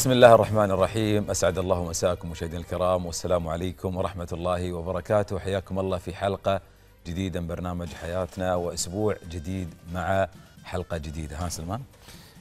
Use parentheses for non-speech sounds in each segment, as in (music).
بسم الله الرحمن الرحيم أسعد الله مساكم مشاهدينا الكرام والسلام عليكم ورحمة الله وبركاته حياكم الله في حلقة جديدة من برنامج حياتنا وأسبوع جديد مع حلقة جديدة ها سلمان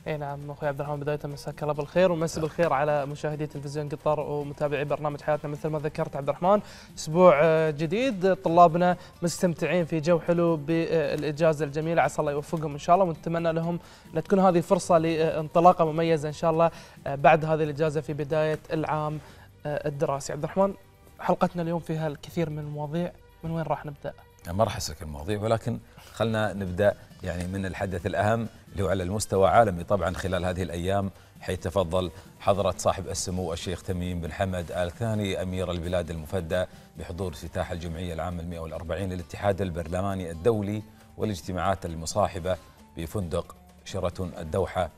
اي نعم اخوي عبد الرحمن بدايه مساك الله بالخير ومسي بالخير على مشاهدي تلفزيون قطر ومتابعي برنامج حياتنا مثل ما ذكرت عبد الرحمن اسبوع آه، جديد طلابنا مستمتعين في جو حلو بالاجازه الجميله عسى الله يوفقهم ان شاء الله ونتمنى لهم ان تكون هذه فرصه لانطلاقه مميزه ان شاء الله آه، بعد هذه الاجازه في بدايه العام آه، الدراسي عبد الرحمن حلقتنا اليوم فيها الكثير من المواضيع من وين راح نبدا؟ ما راح اسلك المواضيع ولكن خلنا نبدا يعني من الحدث الاهم اللي هو على المستوى عالمي طبعا خلال هذه الأيام حيث تفضل حضرة صاحب السمو الشيخ تميم بن حمد آل ثاني أمير البلاد المفدى بحضور افتتاح الجمعية العام 140 للاتحاد البرلماني الدولي والاجتماعات المصاحبة بفندق شرة الدوحة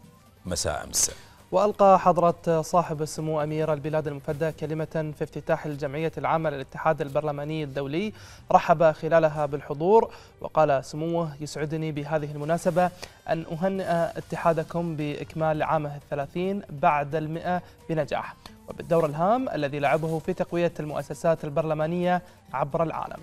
مساء أمس وألقى حضرة صاحب السمو أمير البلاد المفدى كلمة في افتتاح الجمعية العامة للاتحاد البرلماني الدولي رحب خلالها بالحضور وقال سموه يسعدني بهذه المناسبة أن أهنئ اتحادكم بإكمال عامه الثلاثين بعد المئة بنجاح وبالدور الهام الذي لعبه في تقوية المؤسسات البرلمانية عبر العالم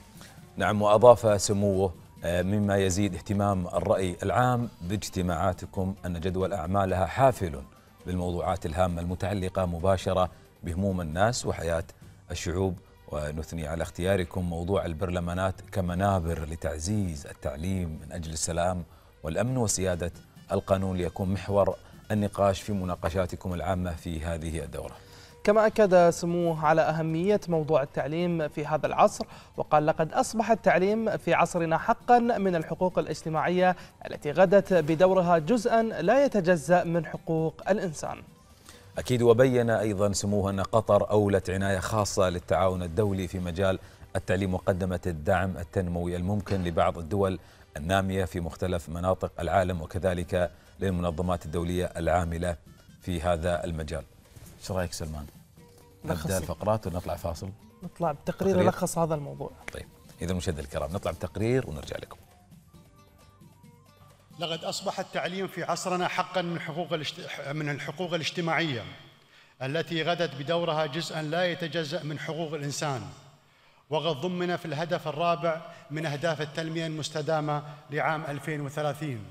نعم وأضاف سموه آه، مما يزيد اهتمام الرأي العام باجتماعاتكم أن جدول أعمالها حافل بالموضوعات الهامة المتعلقة مباشرة بهموم الناس وحياة الشعوب ونثني على اختياركم موضوع البرلمانات كمنابر لتعزيز التعليم من أجل السلام والأمن وسيادة القانون ليكون محور النقاش في مناقشاتكم العامة في هذه الدورة كما أكد سموه على أهمية موضوع التعليم في هذا العصر وقال لقد أصبح التعليم في عصرنا حقا من الحقوق الاجتماعية التي غدت بدورها جزءا لا يتجزأ من حقوق الإنسان أكيد وبين أيضا سموه أن قطر أولت عناية خاصة للتعاون الدولي في مجال التعليم وقدمت الدعم التنموي الممكن لبعض الدول النامية في مختلف مناطق العالم وكذلك للمنظمات الدولية العاملة في هذا المجال شو رايك سلمان؟ نبدا الفقرات ونطلع فاصل نطلع بتقرير, يلخص هذا الموضوع طيب اذا مشاهدي الكرام نطلع بتقرير ونرجع لكم لقد اصبح التعليم في عصرنا حقا من حقوق من الحقوق الاجتماعيه التي غدت بدورها جزءا لا يتجزا من حقوق الانسان وقد ضمن في الهدف الرابع من اهداف التنميه المستدامه لعام 2030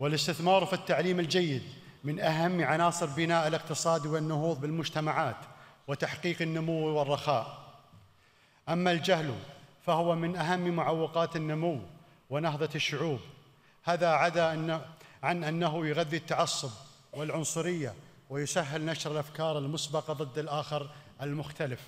والاستثمار في التعليم الجيد من أهم عناصر بناء الاقتصاد والنهوض بالمجتمعات وتحقيق النمو والرخاء أما الجهل فهو من أهم معوقات النمو ونهضة الشعوب هذا عدا عن أنه يغذي التعصب والعنصرية ويسهل نشر الأفكار المسبقة ضد الآخر المختلف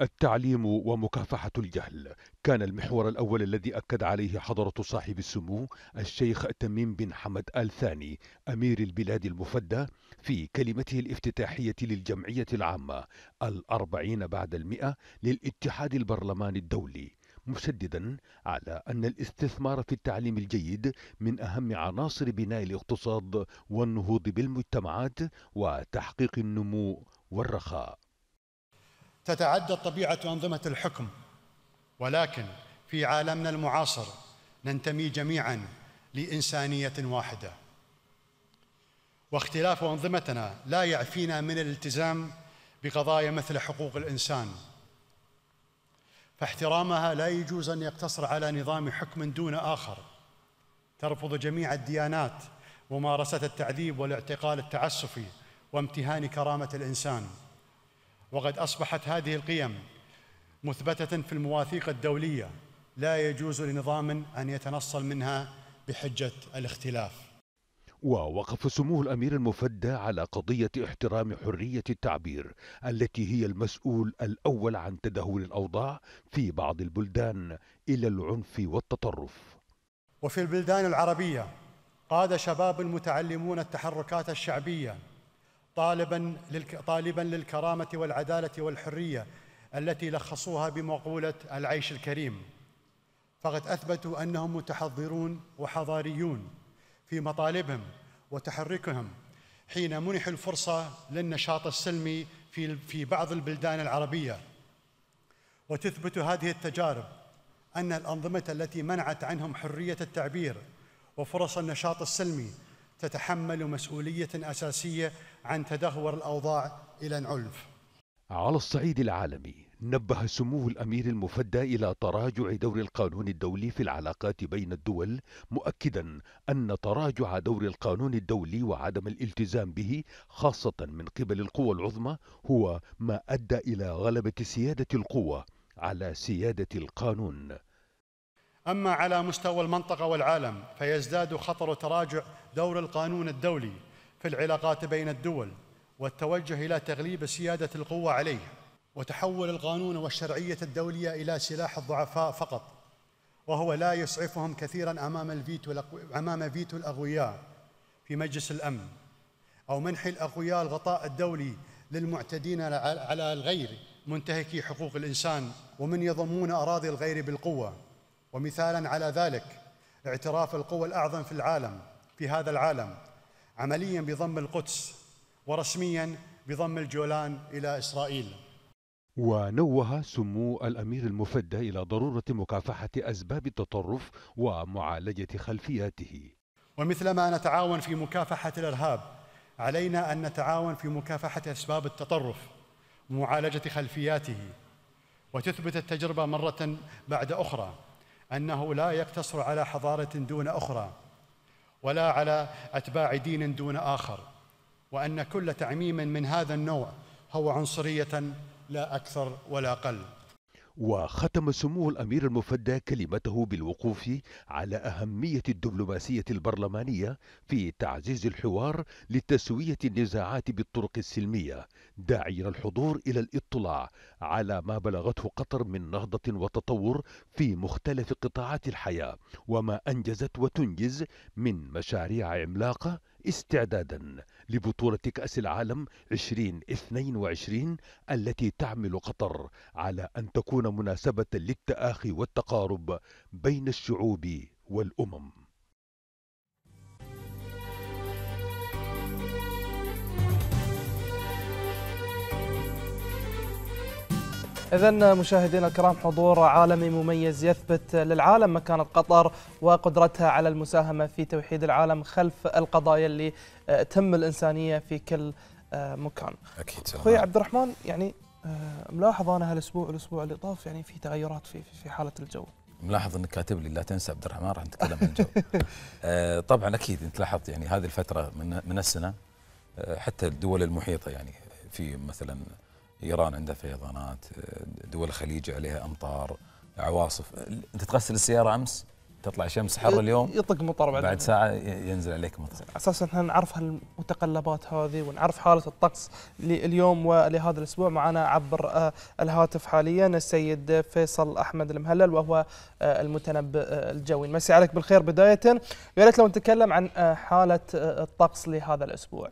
التعليم ومكافحة الجهل كان المحور الأول الذي أكد عليه حضرة صاحب السمو الشيخ تميم بن حمد آل ثاني أمير البلاد المفدى في كلمته الافتتاحية للجمعية العامة الأربعين بعد المئة للاتحاد البرلماني الدولي مشددا على أن الاستثمار في التعليم الجيد من أهم عناصر بناء الاقتصاد والنهوض بالمجتمعات وتحقيق النمو والرخاء تتعدى طبيعة أنظمة الحكم ولكن في عالمنا المعاصر ننتمي جميعا لإنسانية واحدة واختلاف أنظمتنا لا يعفينا من الالتزام بقضايا مثل حقوق الإنسان فاحترامها لا يجوز أن يقتصر على نظام حكم دون آخر ترفض جميع الديانات ممارسة التعذيب والاعتقال التعسفي وامتهان كرامة الإنسان وقد أصبحت هذه القيم مثبتة في المواثيق الدولية لا يجوز لنظام أن يتنصل منها بحجة الاختلاف ووقف سمو الامير المفدى على قضيه احترام حريه التعبير التي هي المسؤول الاول عن تدهور الاوضاع في بعض البلدان الى العنف والتطرف. وفي البلدان العربيه قاد شباب متعلمون التحركات الشعبيه طالبا طالبا للكرامه والعداله والحريه التي لخصوها بمقوله العيش الكريم فقد اثبتوا انهم متحضرون وحضاريون في مطالبهم وتحركهم حين منحوا الفرصه للنشاط السلمي في في بعض البلدان العربيه وتثبت هذه التجارب ان الانظمه التي منعت عنهم حريه التعبير وفرص النشاط السلمي تتحمل مسؤولية أساسية عن تدهور الأوضاع إلى العنف على الصعيد العالمي نبه سمو الامير المفدى الى تراجع دور القانون الدولي في العلاقات بين الدول مؤكدا ان تراجع دور القانون الدولي وعدم الالتزام به خاصه من قبل القوى العظمى هو ما ادى الى غلبه سياده القوه على سياده القانون أما على مستوى المنطقة والعالم فيزداد خطر تراجع دور القانون الدولي في العلاقات بين الدول والتوجه إلى تغليب سيادة القوة عليه وتحول القانون والشرعية الدولية إلى سلاح الضعفاء فقط وهو لا يسعفهم كثيرا أمام الفيتو أمام فيتو الأغوياء في مجلس الأمن أو منح الأغوياء الغطاء الدولي للمعتدين على الغير منتهكي حقوق الإنسان ومن يضمون أراضي الغير بالقوة ومثالا على ذلك اعتراف القوى الأعظم في العالم في هذا العالم عمليا بضم القدس ورسميا بضم الجولان إلى إسرائيل ونوه سمو الأمير المفدى إلى ضرورة مكافحة أسباب التطرف ومعالجة خلفياته ومثلما نتعاون في مكافحة الإرهاب علينا أن نتعاون في مكافحة أسباب التطرف ومعالجة خلفياته وتثبت التجربة مرة بعد أخرى أنه لا يقتصر على حضارة دون أخرى ولا على أتباع دين دون آخر وأن كل تعميم من هذا النوع هو عنصرية لا أكثر ولا أقل وختم سمو الأمير المفدى كلمته بالوقوف على أهمية الدبلوماسية البرلمانية في تعزيز الحوار لتسوية النزاعات بالطرق السلمية داعيا الحضور إلى الاطلاع على ما بلغته قطر من نهضة وتطور في مختلف قطاعات الحياة وما أنجزت وتنجز من مشاريع عملاقة استعدادا لبطولة كأس العالم 2022 التي تعمل قطر على أن تكون مناسبة للتآخي والتقارب بين الشعوب والأمم إذا مشاهدينا الكرام حضور عالمي مميز يثبت للعالم مكانة قطر وقدرتها على المساهمة في توحيد العالم خلف القضايا اللي آه، تم الإنسانية في كل آه، مكان. أكيد. أخوي عبد الرحمن يعني آه، ملاحظ أنا هالأسبوع الأسبوع اللي طاف يعني في تغيرات في في حالة الجو. ملاحظ انك كاتب لي لا تنسى عبد الرحمن راح نتكلم عن الجو. (laughs) طبعا اكيد انت لاحظت يعني هذه الفتره من من السنه حتى الدول المحيطه يعني في مثلا ايران عندها فيضانات دول الخليج عليها امطار عواصف انت تغسل السياره امس تطلع شمس حر اليوم يطق مطر بعد بعد ساعه ينزل عليك مطر على اساس احنا نعرف هالمتقلبات هذه ونعرف حاله الطقس لليوم ولهذا الاسبوع معنا عبر آه، الهاتف حاليا السيد فيصل احمد المهلل وهو آه، المتنبئ آه، الجوي مسي عليك بالخير بدايه يا ريت لو نتكلم عن حاله الطقس لهذا الاسبوع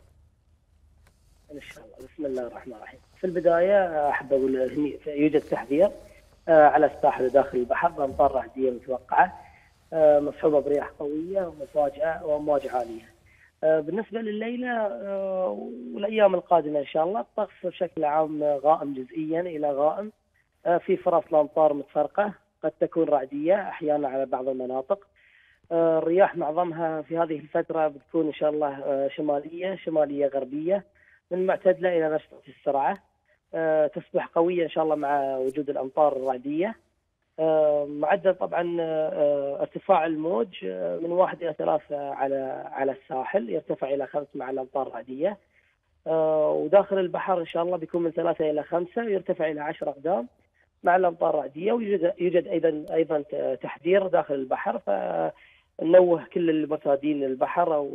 ان شاء الله بسم الله الرحمن الرحيم في البدايه احب اقول هني يوجد تحذير آه، على الساحل داخل البحر بامطار رعديه متوقعه آه، مصحوبه برياح قويه ومفاجاه وامواج عاليه. آه، بالنسبه لليله والايام القادمه ان شاء الله الطقس بشكل عام غائم جزئيا الى غائم في فرص لامطار متفرقه قد تكون رعديه احيانا على بعض المناطق. الرياح معظمها في هذه الفتره بتكون ان شاء الله شماليه شماليه غربيه من معتدله الى نشطه السرعه. آه، تصبح قويه ان شاء الله مع وجود الامطار الرعديه آه، معدل طبعا آه، ارتفاع الموج من واحد الى ثلاثه على على الساحل يرتفع الى خمس مع الامطار الرعديه وداخل البحر ان شاء الله بيكون من ثلاثه الى خمسه يرتفع الى 10 اقدام مع الامطار الرعديه ويوجد يوجد ايضا ايضا تحذير داخل البحر فنوه كل المرتادين البحر او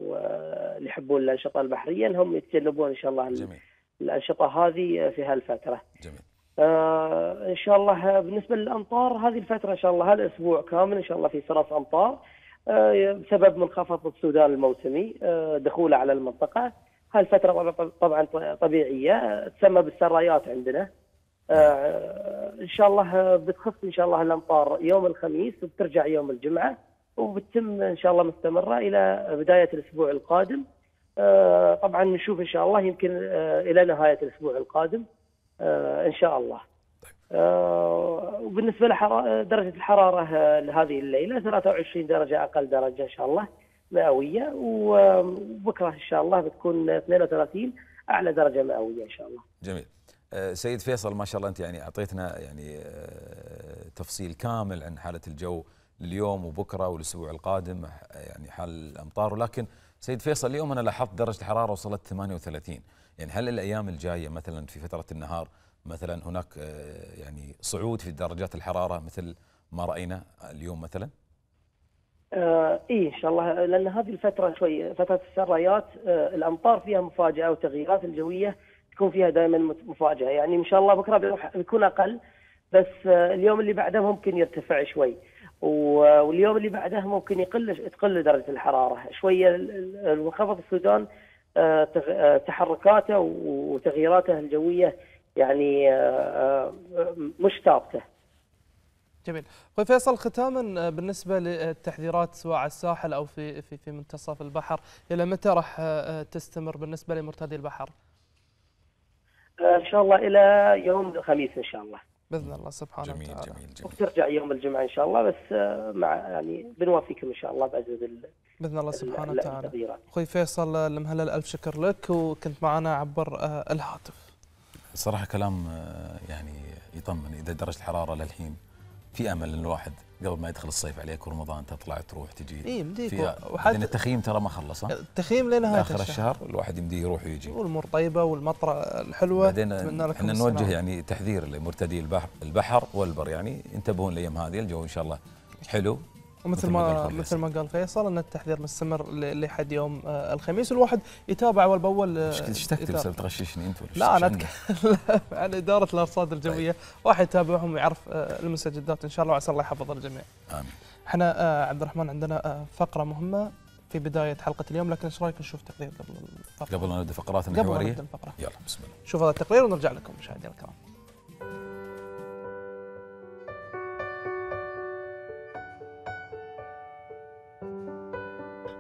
اللي يحبون الانشطه البحريه انهم يتجنبون ان شاء الله جميل. الأنشطة هذه في هالفترة جميل آه ان شاء الله بالنسبه للامطار هذه الفتره ان شاء الله هذا كامل ان شاء الله في سرس امطار آه بسبب منخفض السودان الموسمي آه دخوله على المنطقه هالفتره طبعا طبيعيه تسمى بالسرايات عندنا آه ان شاء الله بتخف ان شاء الله الامطار يوم الخميس وبترجع يوم الجمعه وبتتم ان شاء الله مستمره الى بدايه الاسبوع القادم آه، طبعا نشوف ان شاء الله يمكن آه، الى نهايه الاسبوع القادم آه، ان شاء الله. وبالنسبه لدرجه الحراره لهذه الليله 23 درجه اقل درجه ان شاء الله مئويه وبكره ان شاء الله بتكون 32 اعلى درجه مئويه ان شاء الله. جميل. سيد فيصل ما شاء الله انت يعني اعطيتنا يعني تفصيل كامل عن حاله الجو لليوم وبكره والاسبوع القادم يعني حال الامطار ولكن سيد فيصل اليوم انا لاحظت درجه الحراره وصلت 38 يعني هل الايام الجايه مثلا في فتره النهار مثلا هناك آه، يعني صعود في درجات الحراره مثل ما راينا اليوم مثلا؟ آه إيه ان شاء الله لان هذه الفتره شوي فتره السرايات آه الامطار فيها مفاجاه والتغييرات الجويه تكون فيها دائما مفاجاه يعني ان شاء الله بكره بيكون اقل بس آه اليوم اللي بعده ممكن يرتفع شوي. واليوم اللي بعده ممكن يقل تقل درجه الحراره شويه منخفض السودان آه، آه، تحركاته وتغييراته الجويه يعني آه، مش ثابته. جميل، اخوي فيصل ختاما بالنسبه للتحذيرات سواء على الساحل او في في في منتصف البحر، الى متى راح تستمر بالنسبه لمرتدي البحر؟ ان شاء الله الى يوم الخميس ان شاء الله. باذن الله سبحانه جميل وتعالى جميل جميل وبترجع يوم الجمعه ان شاء الله بس آه، مع يعني بنوافيكم ان شاء الله ال باذن الله سبحانه وتعالى اخوي فيصل آه، المهلل الف شكر لك وكنت معنا عبر آه، الهاتف صراحه كلام يعني يطمن اذا درجه الحراره للحين في امل الواحد قبل ما يدخل الصيف عليك ورمضان تطلع تروح تجي اي مديك وحد لان التخييم ترى ما خلص التخييم لنهايه اخر الشهر الواحد يمديه يروح ويجي والامور طيبه والمطره الحلوه بعدين احنا نوجه يعني تحذير لمرتدي البحر, البحر والبر يعني انتبهون الايام هذه الجو ان شاء الله حلو مثل ما مثل ما قال فيصل ان التحذير مستمر لحد يوم آه، الخميس والواحد يتابع اول باول اشتكت آه، بسبب تغششني انت ولا لا انا اتكلم (laughs) عن اداره الارصاد الجويه طيب. واحد يتابعهم ويعرف آه، المستجدات ان شاء الله وعسى الله يحفظ الجميع امين احنا عبد الرحمن عندنا فقره مهمه في بدايه حلقه اليوم لكن ايش رايك نشوف تقرير قبل الفقره قبل ما نبدا فقراتنا الحواريه قبل ما نبدا الفقره يلا بسم الله شوف هذا التقرير ونرجع لكم مشاهدينا الكرام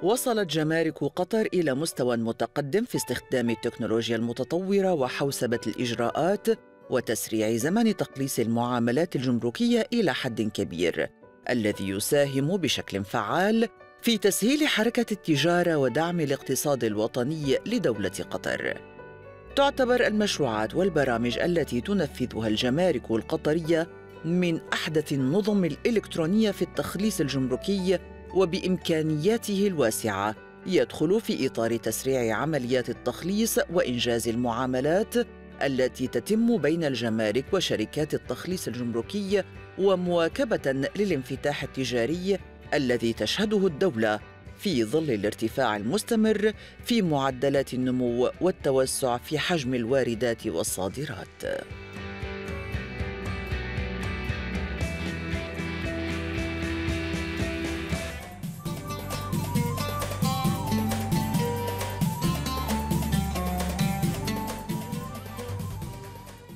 وصلت جمارك قطر إلى مستوى متقدم في استخدام التكنولوجيا المتطورة وحوسبة الإجراءات وتسريع زمن تقليص المعاملات الجمركية إلى حد كبير، الذي يساهم بشكل فعال في تسهيل حركة التجارة ودعم الاقتصاد الوطني لدولة قطر. تعتبر المشروعات والبرامج التي تنفذها الجمارك القطرية من أحدث النظم الإلكترونية في التخليص الجمركي وبامكانياته الواسعه يدخل في اطار تسريع عمليات التخليص وانجاز المعاملات التي تتم بين الجمارك وشركات التخليص الجمركي ومواكبه للانفتاح التجاري الذي تشهده الدوله في ظل الارتفاع المستمر في معدلات النمو والتوسع في حجم الواردات والصادرات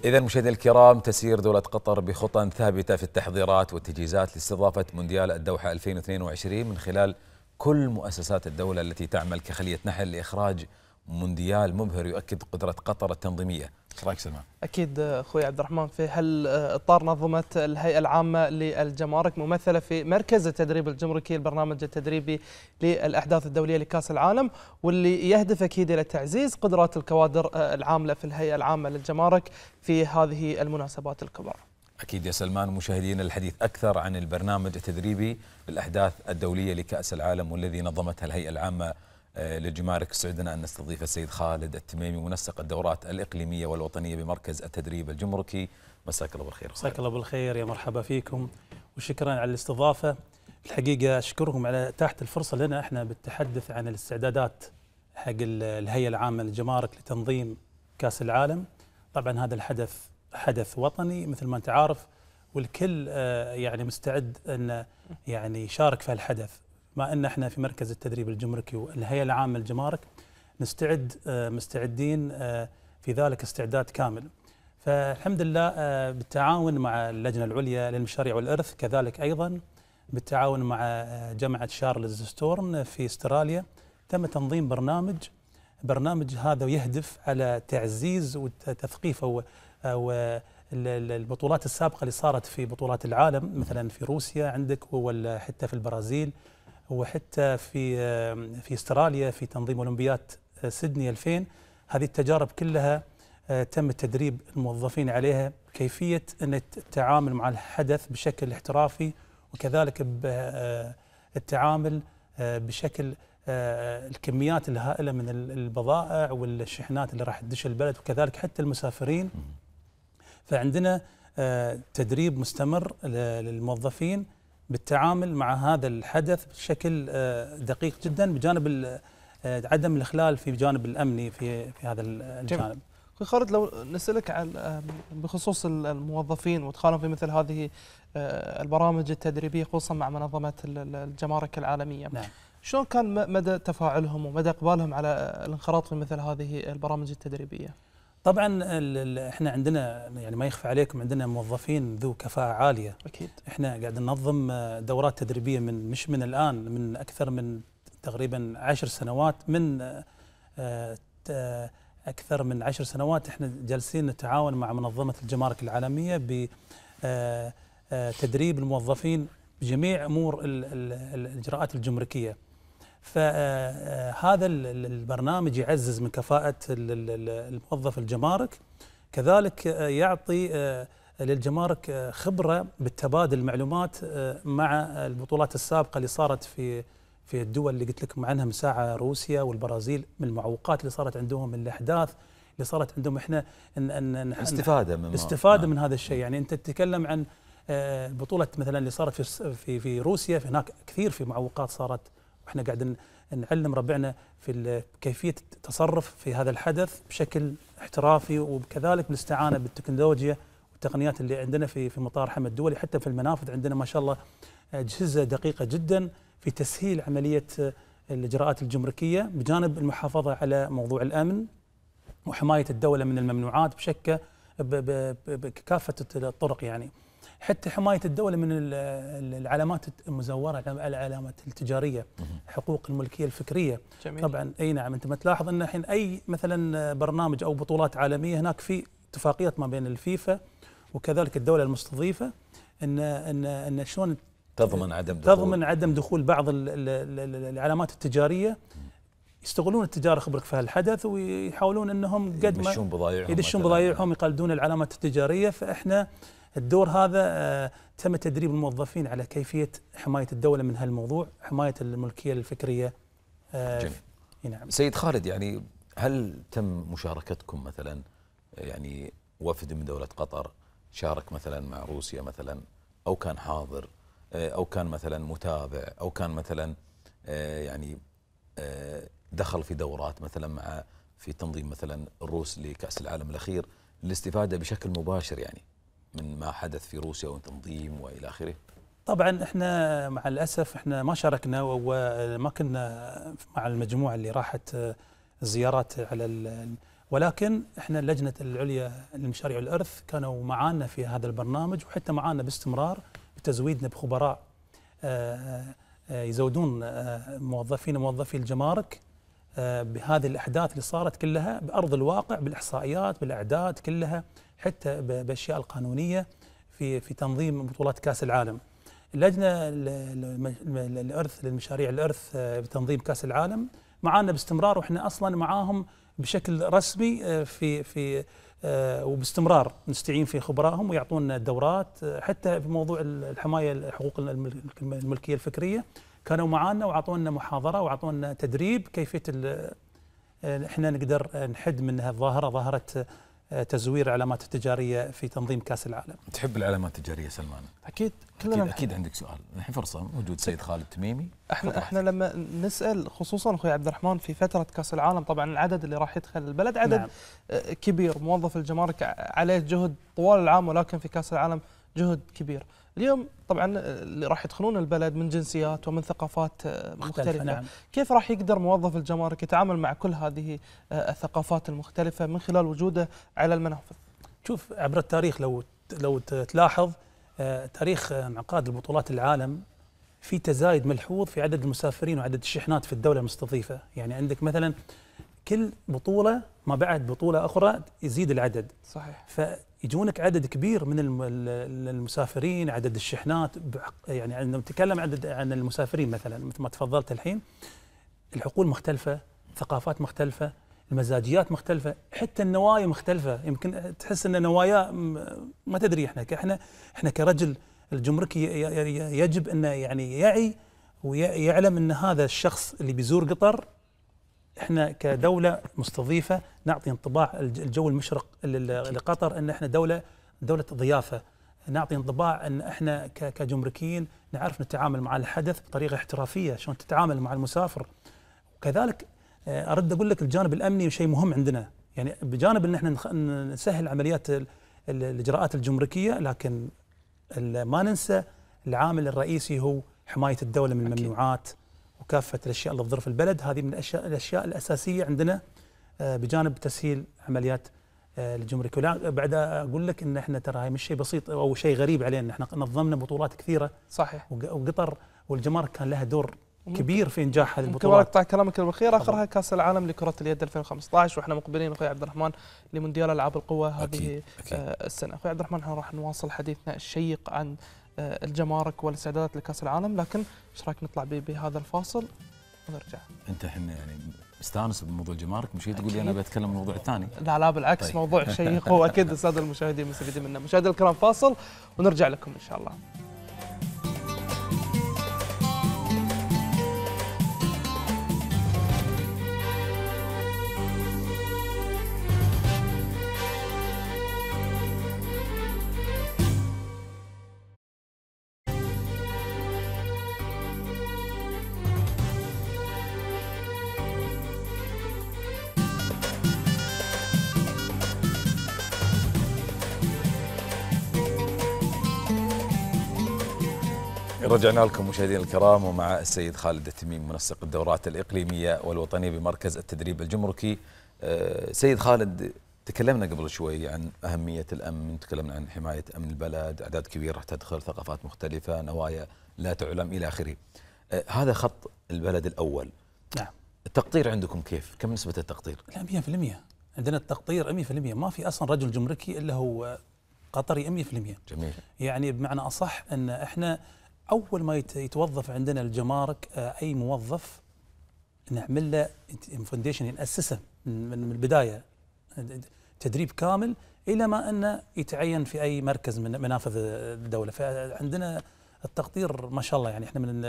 إذا مشاهدينا الكرام تسير دولة قطر بخطى ثابتة في التحضيرات والتجهيزات لاستضافة مونديال الدوحة 2022 من خلال كل مؤسسات الدولة التي تعمل كخلية نحل لإخراج مونديال مبهر يؤكد قدرة قطر التنظيمية ايش رايك سلمان؟ اكيد اخوي عبد الرحمن في آه، اطار نظمت الهيئه العامه للجمارك ممثله في مركز التدريب الجمركي البرنامج التدريبي للاحداث الدوليه لكاس العالم واللي يهدف اكيد الى تعزيز قدرات الكوادر آه، العامله في الهيئه العامه للجمارك في هذه المناسبات الكبرى. اكيد يا سلمان مشاهدينا الحديث اكثر عن البرنامج التدريبي للاحداث الدوليه لكاس العالم والذي نظمتها الهيئه العامه للجمارك آه، سعدنا أن نستضيف السيد خالد التميمي منسق الدورات الإقليمية والوطنية بمركز التدريب الجمركي مساك الله بالخير مساك الله بالخير يا مرحبا فيكم وشكرا على الاستضافة الحقيقة أشكرهم على إتاحة الفرصة لنا إحنا بالتحدث عن الاستعدادات حق الهيئة العامة للجمارك لتنظيم كأس العالم طبعا هذا الحدث حدث وطني مثل ما أنت عارف والكل آه، يعني مستعد أن يعني يشارك في الحدث مع ان احنا في مركز التدريب الجمركي والهيئه العامه للجمارك نستعد آه، مستعدين آه، في ذلك استعداد كامل. فالحمد لله آه، بالتعاون مع اللجنه العليا للمشاريع والارث كذلك ايضا بالتعاون مع جامعه شارلز ستورن في استراليا تم تنظيم برنامج برنامج هذا يهدف على تعزيز وتثقيف او البطولات السابقه اللي صارت في بطولات العالم مثلا في روسيا عندك ولا حتى في البرازيل وحتى في في استراليا في تنظيم اولمبياد آه، سيدني 2000 هذه التجارب كلها آه، تم تدريب الموظفين عليها كيفيه ان التعامل مع الحدث بشكل احترافي وكذلك آه، التعامل بشكل الكميات الهائله من البضائع والشحنات اللي راح تدش البلد وكذلك حتى المسافرين فعندنا تدريب مستمر للموظفين بالتعامل مع هذا الحدث بشكل آه، دقيق جدا بجانب آه، عدم الاخلال في الجانب الامني في في هذا الجانب. اخوي خالد لو نسالك عن بخصوص الموظفين وادخالهم في مثل هذه آه، البرامج التدريبيه خصوصا مع منظمه الجمارك العالميه. نعم. شلون كان مدى تفاعلهم ومدى اقبالهم على الانخراط في مثل هذه البرامج التدريبيه؟ طبعا احنا عندنا يعني ما يخفى عليكم عندنا موظفين ذو كفاءه عاليه اكيد احنا قاعد ننظم دورات تدريبيه من مش من الان من اكثر من تقريبا عشر سنوات من آه، اكثر من عشر سنوات احنا جالسين نتعاون مع منظمه الجمارك العالميه ب آه، آه، تدريب الموظفين بجميع امور الاجراءات الجمركيه فهذا البرنامج يعزز من كفاءة الموظف الجمارك كذلك آه، يعطي آه، للجمارك آه، خبرة بالتبادل المعلومات مع البطولات السابقة اللي صارت في في الدول اللي قلت لكم عنها من ساعة روسيا والبرازيل من المعوقات اللي صارت عندهم من الأحداث اللي صارت عندهم احنا استفادة, من استفادة نعم. من هذا الشيء يعني أنت تتكلم عن بطولة مثلا اللي صارت في في في روسيا في هناك كثير في معوقات صارت واحنا قاعدين نعلم ربعنا في كيفيه التصرف في هذا الحدث بشكل احترافي وكذلك بالاستعانه بالتكنولوجيا والتقنيات اللي عندنا في في مطار حمد الدولي حتى في المنافذ عندنا ما شاء الله اجهزه دقيقه جدا في تسهيل عمليه الاجراءات الجمركيه بجانب المحافظه على موضوع الامن وحمايه الدوله من الممنوعات بشكل بكافه الطرق يعني حتى حمايه الدوله من العلامات المزوره العلامات التجاريه حقوق الملكيه الفكريه جميل. طبعا اي نعم انت ما تلاحظ ان الحين اي مثلا برنامج او بطولات عالميه هناك في اتفاقيات ما بين الفيفا وكذلك الدوله المستضيفه ان ان ان شلون تضمن عدم دخول تضمن عدم دخول بعض العلامات التجاريه يستغلون التجاره خبرك في هالحدث ويحاولون انهم قد ما يدشون بضايعهم يدشون بضايعهم يقلدون العلامات التجاريه فاحنا الدور هذا آه، تم تدريب الموظفين على كيفيه حمايه الدوله من هالموضوع حمايه الملكيه الفكريه آه، جميل. نعم سيد خالد يعني هل تم مشاركتكم مثلا آه، يعني وفد من دوله قطر شارك مثلا مع روسيا مثلا او كان حاضر او كان مثلا متابع او كان مثلا يعني دخل في دورات مثلا مع في تنظيم مثلا الروس لكاس العالم الاخير للاستفاده بشكل مباشر يعني من ما حدث في روسيا والتنظيم والى اخره؟ طبعا احنا مع الاسف احنا ما شاركنا وما كنا مع المجموعه اللي راحت الزيارات على ولكن احنا اللجنه العليا لمشاريع الارث كانوا معانا في هذا البرنامج وحتى معانا باستمرار بتزويدنا بخبراء آه، آه، يزودون آه، موظفين وموظفي الجمارك بهذه الاحداث اللي صارت كلها بارض الواقع بالاحصائيات بالاعداد كلها حتى باشياء القانونيه في في تنظيم بطولات كاس العالم. اللجنه الارث للمشاريع الارث آه، بتنظيم كاس العالم معانا باستمرار واحنا اصلا معاهم بشكل رسمي آه، في في آه، وباستمرار نستعين في خبرائهم ويعطونا دورات حتى في موضوع الحمايه حقوق الملكيه الفكريه كانوا معانا واعطونا محاضره واعطونا تدريب كيفيه احنا نقدر نحد من الظاهره ظاهره تزوير علامات التجاريه في تنظيم كاس العالم. تحب العلامات التجاريه سلمان؟ اكيد كلنا اكيد, أكيد عندك سؤال، الحين فرصه موجود سيد خالد تميمي احنا احنا لما نسال خصوصا اخوي عبد الرحمن في فتره كاس العالم طبعا العدد اللي راح يدخل البلد عدد نعم. آه، كبير موظف الجمارك عليه جهد طوال العام ولكن في كاس العالم جهد كبير. اليوم طبعا اللي راح يدخلون البلد من جنسيات ومن ثقافات آه، مختلفة, مختلفة نعم. كيف راح يقدر موظف الجمارك يتعامل مع كل هذه آه، الثقافات المختلفة من خلال وجوده على المنافذ شوف عبر التاريخ لو لو تلاحظ آه، تاريخ انعقاد البطولات العالم في تزايد ملحوظ في عدد المسافرين وعدد الشحنات في الدولة المستضيفة يعني عندك مثلا كل بطولة ما بعد بطولة أخرى يزيد العدد صحيح يجونك عدد كبير من المسافرين عدد الشحنات يعني عندما نتكلم عدد عن المسافرين مثلا مثل ما تفضلت الحين الحقول مختلفة ثقافات مختلفة المزاجيات مختلفة حتى النوايا مختلفة يمكن تحس ان نوايا ما تدري احنا احنا احنا كرجل الجمركي يجب انه يعني يعي ويعلم ان هذا الشخص اللي بيزور قطر احنا كدوله مستضيفه نعطي انطباع الجو المشرق لقطر ان احنا دوله دوله ضيافه نعطي انطباع ان احنا كجمركيين نعرف نتعامل مع الحدث بطريقه احترافيه شلون تتعامل مع المسافر وكذلك آه، ارد اقول لك الجانب الامني شيء مهم عندنا يعني بجانب ان احنا نسهل عمليات الاجراءات الجمركيه لكن ما ننسى العامل الرئيسي هو حمايه الدوله من الممنوعات وكافه الاشياء اللي تضر في البلد هذه من الاشياء الاشياء الاساسيه عندنا آه، بجانب تسهيل عمليات الجمرك آه، بعد اقول لك ان احنا ترى هاي مش شيء بسيط او شيء غريب علينا احنا نظمنا بطولات كثيره صحيح وقطر والجمارك كان لها دور كبير في انجاح هذه البطولات اقطع كلامك الاخير اخرها كاس العالم لكره اليد 2015 واحنا مقبلين اخوي عبد الرحمن لمونديال العاب القوه هذه أكيد. أكيد. آه، السنه اخوي عبد الرحمن احنا راح نواصل حديثنا الشيق عن آه، الجمارك والاستعدادات لكاس العالم لكن ايش رايك نطلع بهذا الفاصل ونرجع انت احنا يعني مستانس بموضوع الجمارك مش تقول لي انا بتكلم عن موضوع ثاني لا لا بالعكس طيب. موضوع شيق (laughs) واكيد الساده المشاهدين مستفيدين منه مشاهدي الكرام فاصل ونرجع لكم ان شاء الله رجعنا لكم مشاهدينا الكرام ومع السيد خالد التميم منسق الدورات الإقليمية والوطنية بمركز التدريب الجمركي آه، سيد خالد تكلمنا قبل شوي عن أهمية الأمن تكلمنا عن حماية أمن البلد أعداد كبيرة راح تدخل ثقافات مختلفة نوايا لا تعلم إلى آخره آه، هذا خط البلد الأول نعم التقطير عندكم كيف؟ كم نسبة التقطير؟ لا 100% عندنا التقطير 100% ما في أصلا رجل جمركي إلا هو قطري 100% جميل يعني بمعنى أصح أن إحنا اول ما يتوظف عندنا الجمارك آه، اي موظف نعمل له فونديشن يعني ناسسه من البدايه تدريب كامل الى ما انه يتعين في اي مركز من منافذ الدوله فعندنا التقدير ما شاء الله يعني احنا من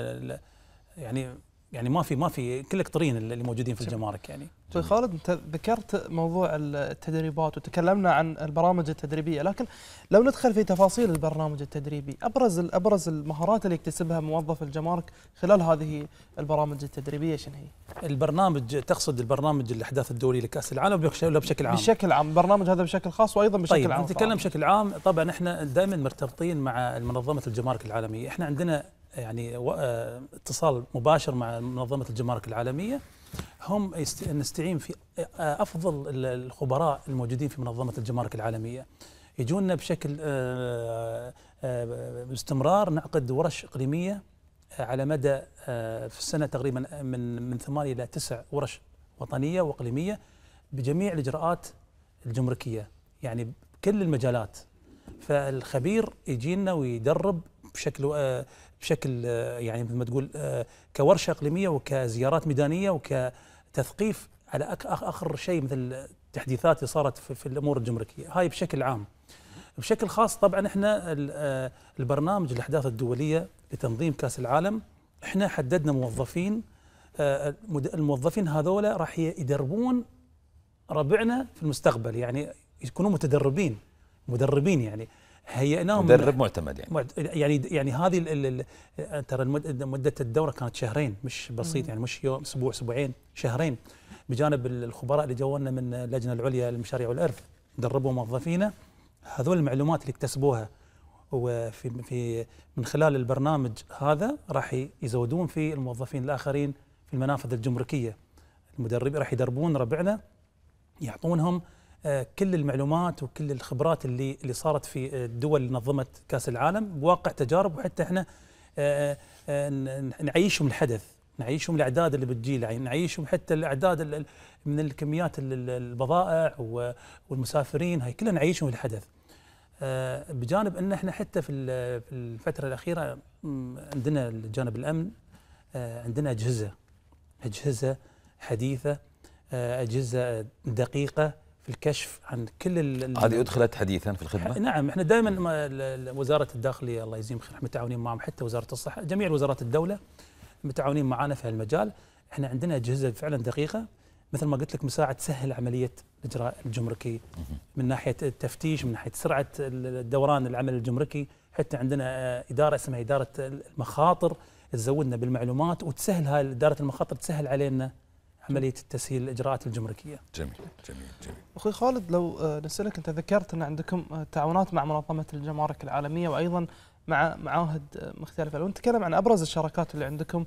يعني يعني ما في ما في كلك طرين اللي موجودين في الجمارك يعني طيب خالد انت ذكرت موضوع التدريبات وتكلمنا عن البرامج التدريبيه لكن لو ندخل في تفاصيل البرنامج التدريبي ابرز ابرز المهارات اللي يكتسبها موظف الجمارك خلال هذه البرامج التدريبيه شنو هي؟ البرنامج تقصد البرنامج الاحداث الدولي لكاس العالم ولا بشكل عام؟ بشكل عام البرنامج هذا بشكل خاص وايضا بشكل طيب عام نتكلم بشكل عام طبعا احنا دائما مرتبطين مع منظمه الجمارك العالميه احنا عندنا يعني آه، اتصال مباشر مع منظمه الجمارك العالميه هم نستعين في آه، افضل الخبراء الموجودين في منظمه الجمارك العالميه يجونا بشكل آه، باستمرار نعقد ورش اقليميه على مدى في السنه تقريبا من من ثمانيه الى تسع ورش وطنيه واقليميه بجميع الاجراءات الجمركيه يعني بكل المجالات فالخبير يجينا ويدرب بشكل بشكل آه، يعني مثل ما تقول آه، كورشه اقليميه وكزيارات ميدانيه وكتثقيف على اخر شيء مثل التحديثات اللي صارت في الامور الجمركيه هاي بشكل عام بشكل خاص طبعا احنا آه، البرنامج الاحداث الدوليه لتنظيم كاس العالم احنا حددنا موظفين الموظفين هذولا راح يدربون ربعنا في المستقبل يعني يكونوا متدربين مدربين يعني هيئناهم مدرب معتمد يعني يعني يعني هذه آه، ترى مده الدوره كانت شهرين مش بسيط يعني مش يوم اسبوع اسبوعين شهرين بجانب الخبراء اللي جونا من اللجنه العليا للمشاريع والارث دربوا موظفينا هذول المعلومات اللي اكتسبوها وفي في من خلال البرنامج هذا راح يزودون في الموظفين الاخرين في المنافذ الجمركيه المدربين راح يدربون ربعنا يعطونهم كل المعلومات وكل الخبرات اللي اللي صارت في الدول اللي نظمت كاس العالم بواقع تجارب وحتى احنا آه، آه، نعيشهم الحدث نعيشهم الاعداد اللي بتجي يعني نعيشهم حتى الاعداد من الكميات البضائع والمسافرين هاي كلها نعيشهم الحدث آه، بجانب ان احنا حتى في الفتره الاخيره عندنا الجانب الامن عندنا اجهزه اجهزه حديثه اجهزه دقيقه في الكشف عن كل هذه ادخلت حديثا في الخدمه؟ نعم احنا دائما وزاره الداخليه الله يجزيهم خير متعاونين معهم حتى وزاره الصحه جميع وزارات الدوله متعاونين معنا في هالمجال احنا عندنا اجهزه فعلا دقيقه مثل ما قلت لك مساعد تسهل عمليه الاجراء الجمركي من ناحيه التفتيش من ناحيه سرعه الدوران العمل الجمركي حتى عندنا اداره اسمها اداره المخاطر تزودنا بالمعلومات وتسهل هاي اداره المخاطر تسهل علينا عمليه التسهيل الاجراءات الجمركيه. جميل جميل جميل. اخوي خالد لو آه، نسالك انت ذكرت ان عندكم آه، تعاونات مع منظمه الجمارك العالميه وايضا مع معاهد آه، مختلفه، لو نتكلم عن ابرز الشراكات اللي عندكم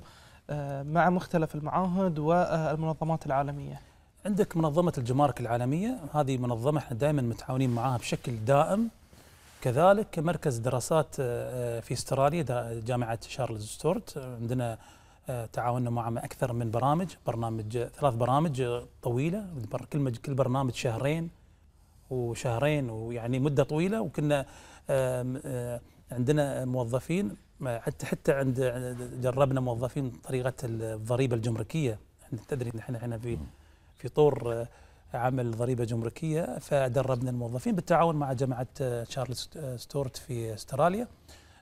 مع مختلف المعاهد والمنظمات العالميه. عندك منظمه الجمارك العالميه، هذه منظمه احنا دائما متعاونين معاها بشكل دائم. كذلك مركز دراسات في استراليا جامعه شارلز ستورت عندنا تعاوننا معه مع اكثر من برامج برنامج ثلاث برامج طويله كل كل برنامج شهرين وشهرين ويعني مده طويله وكنا آه، عندنا موظفين حتى حتى عند جربنا موظفين طريقه الضريبه الجمركيه تدري نحن هنا في في طور آه، عمل ضريبه جمركيه فدربنا الموظفين بالتعاون مع جامعه تشارلز آه، ستورت في استراليا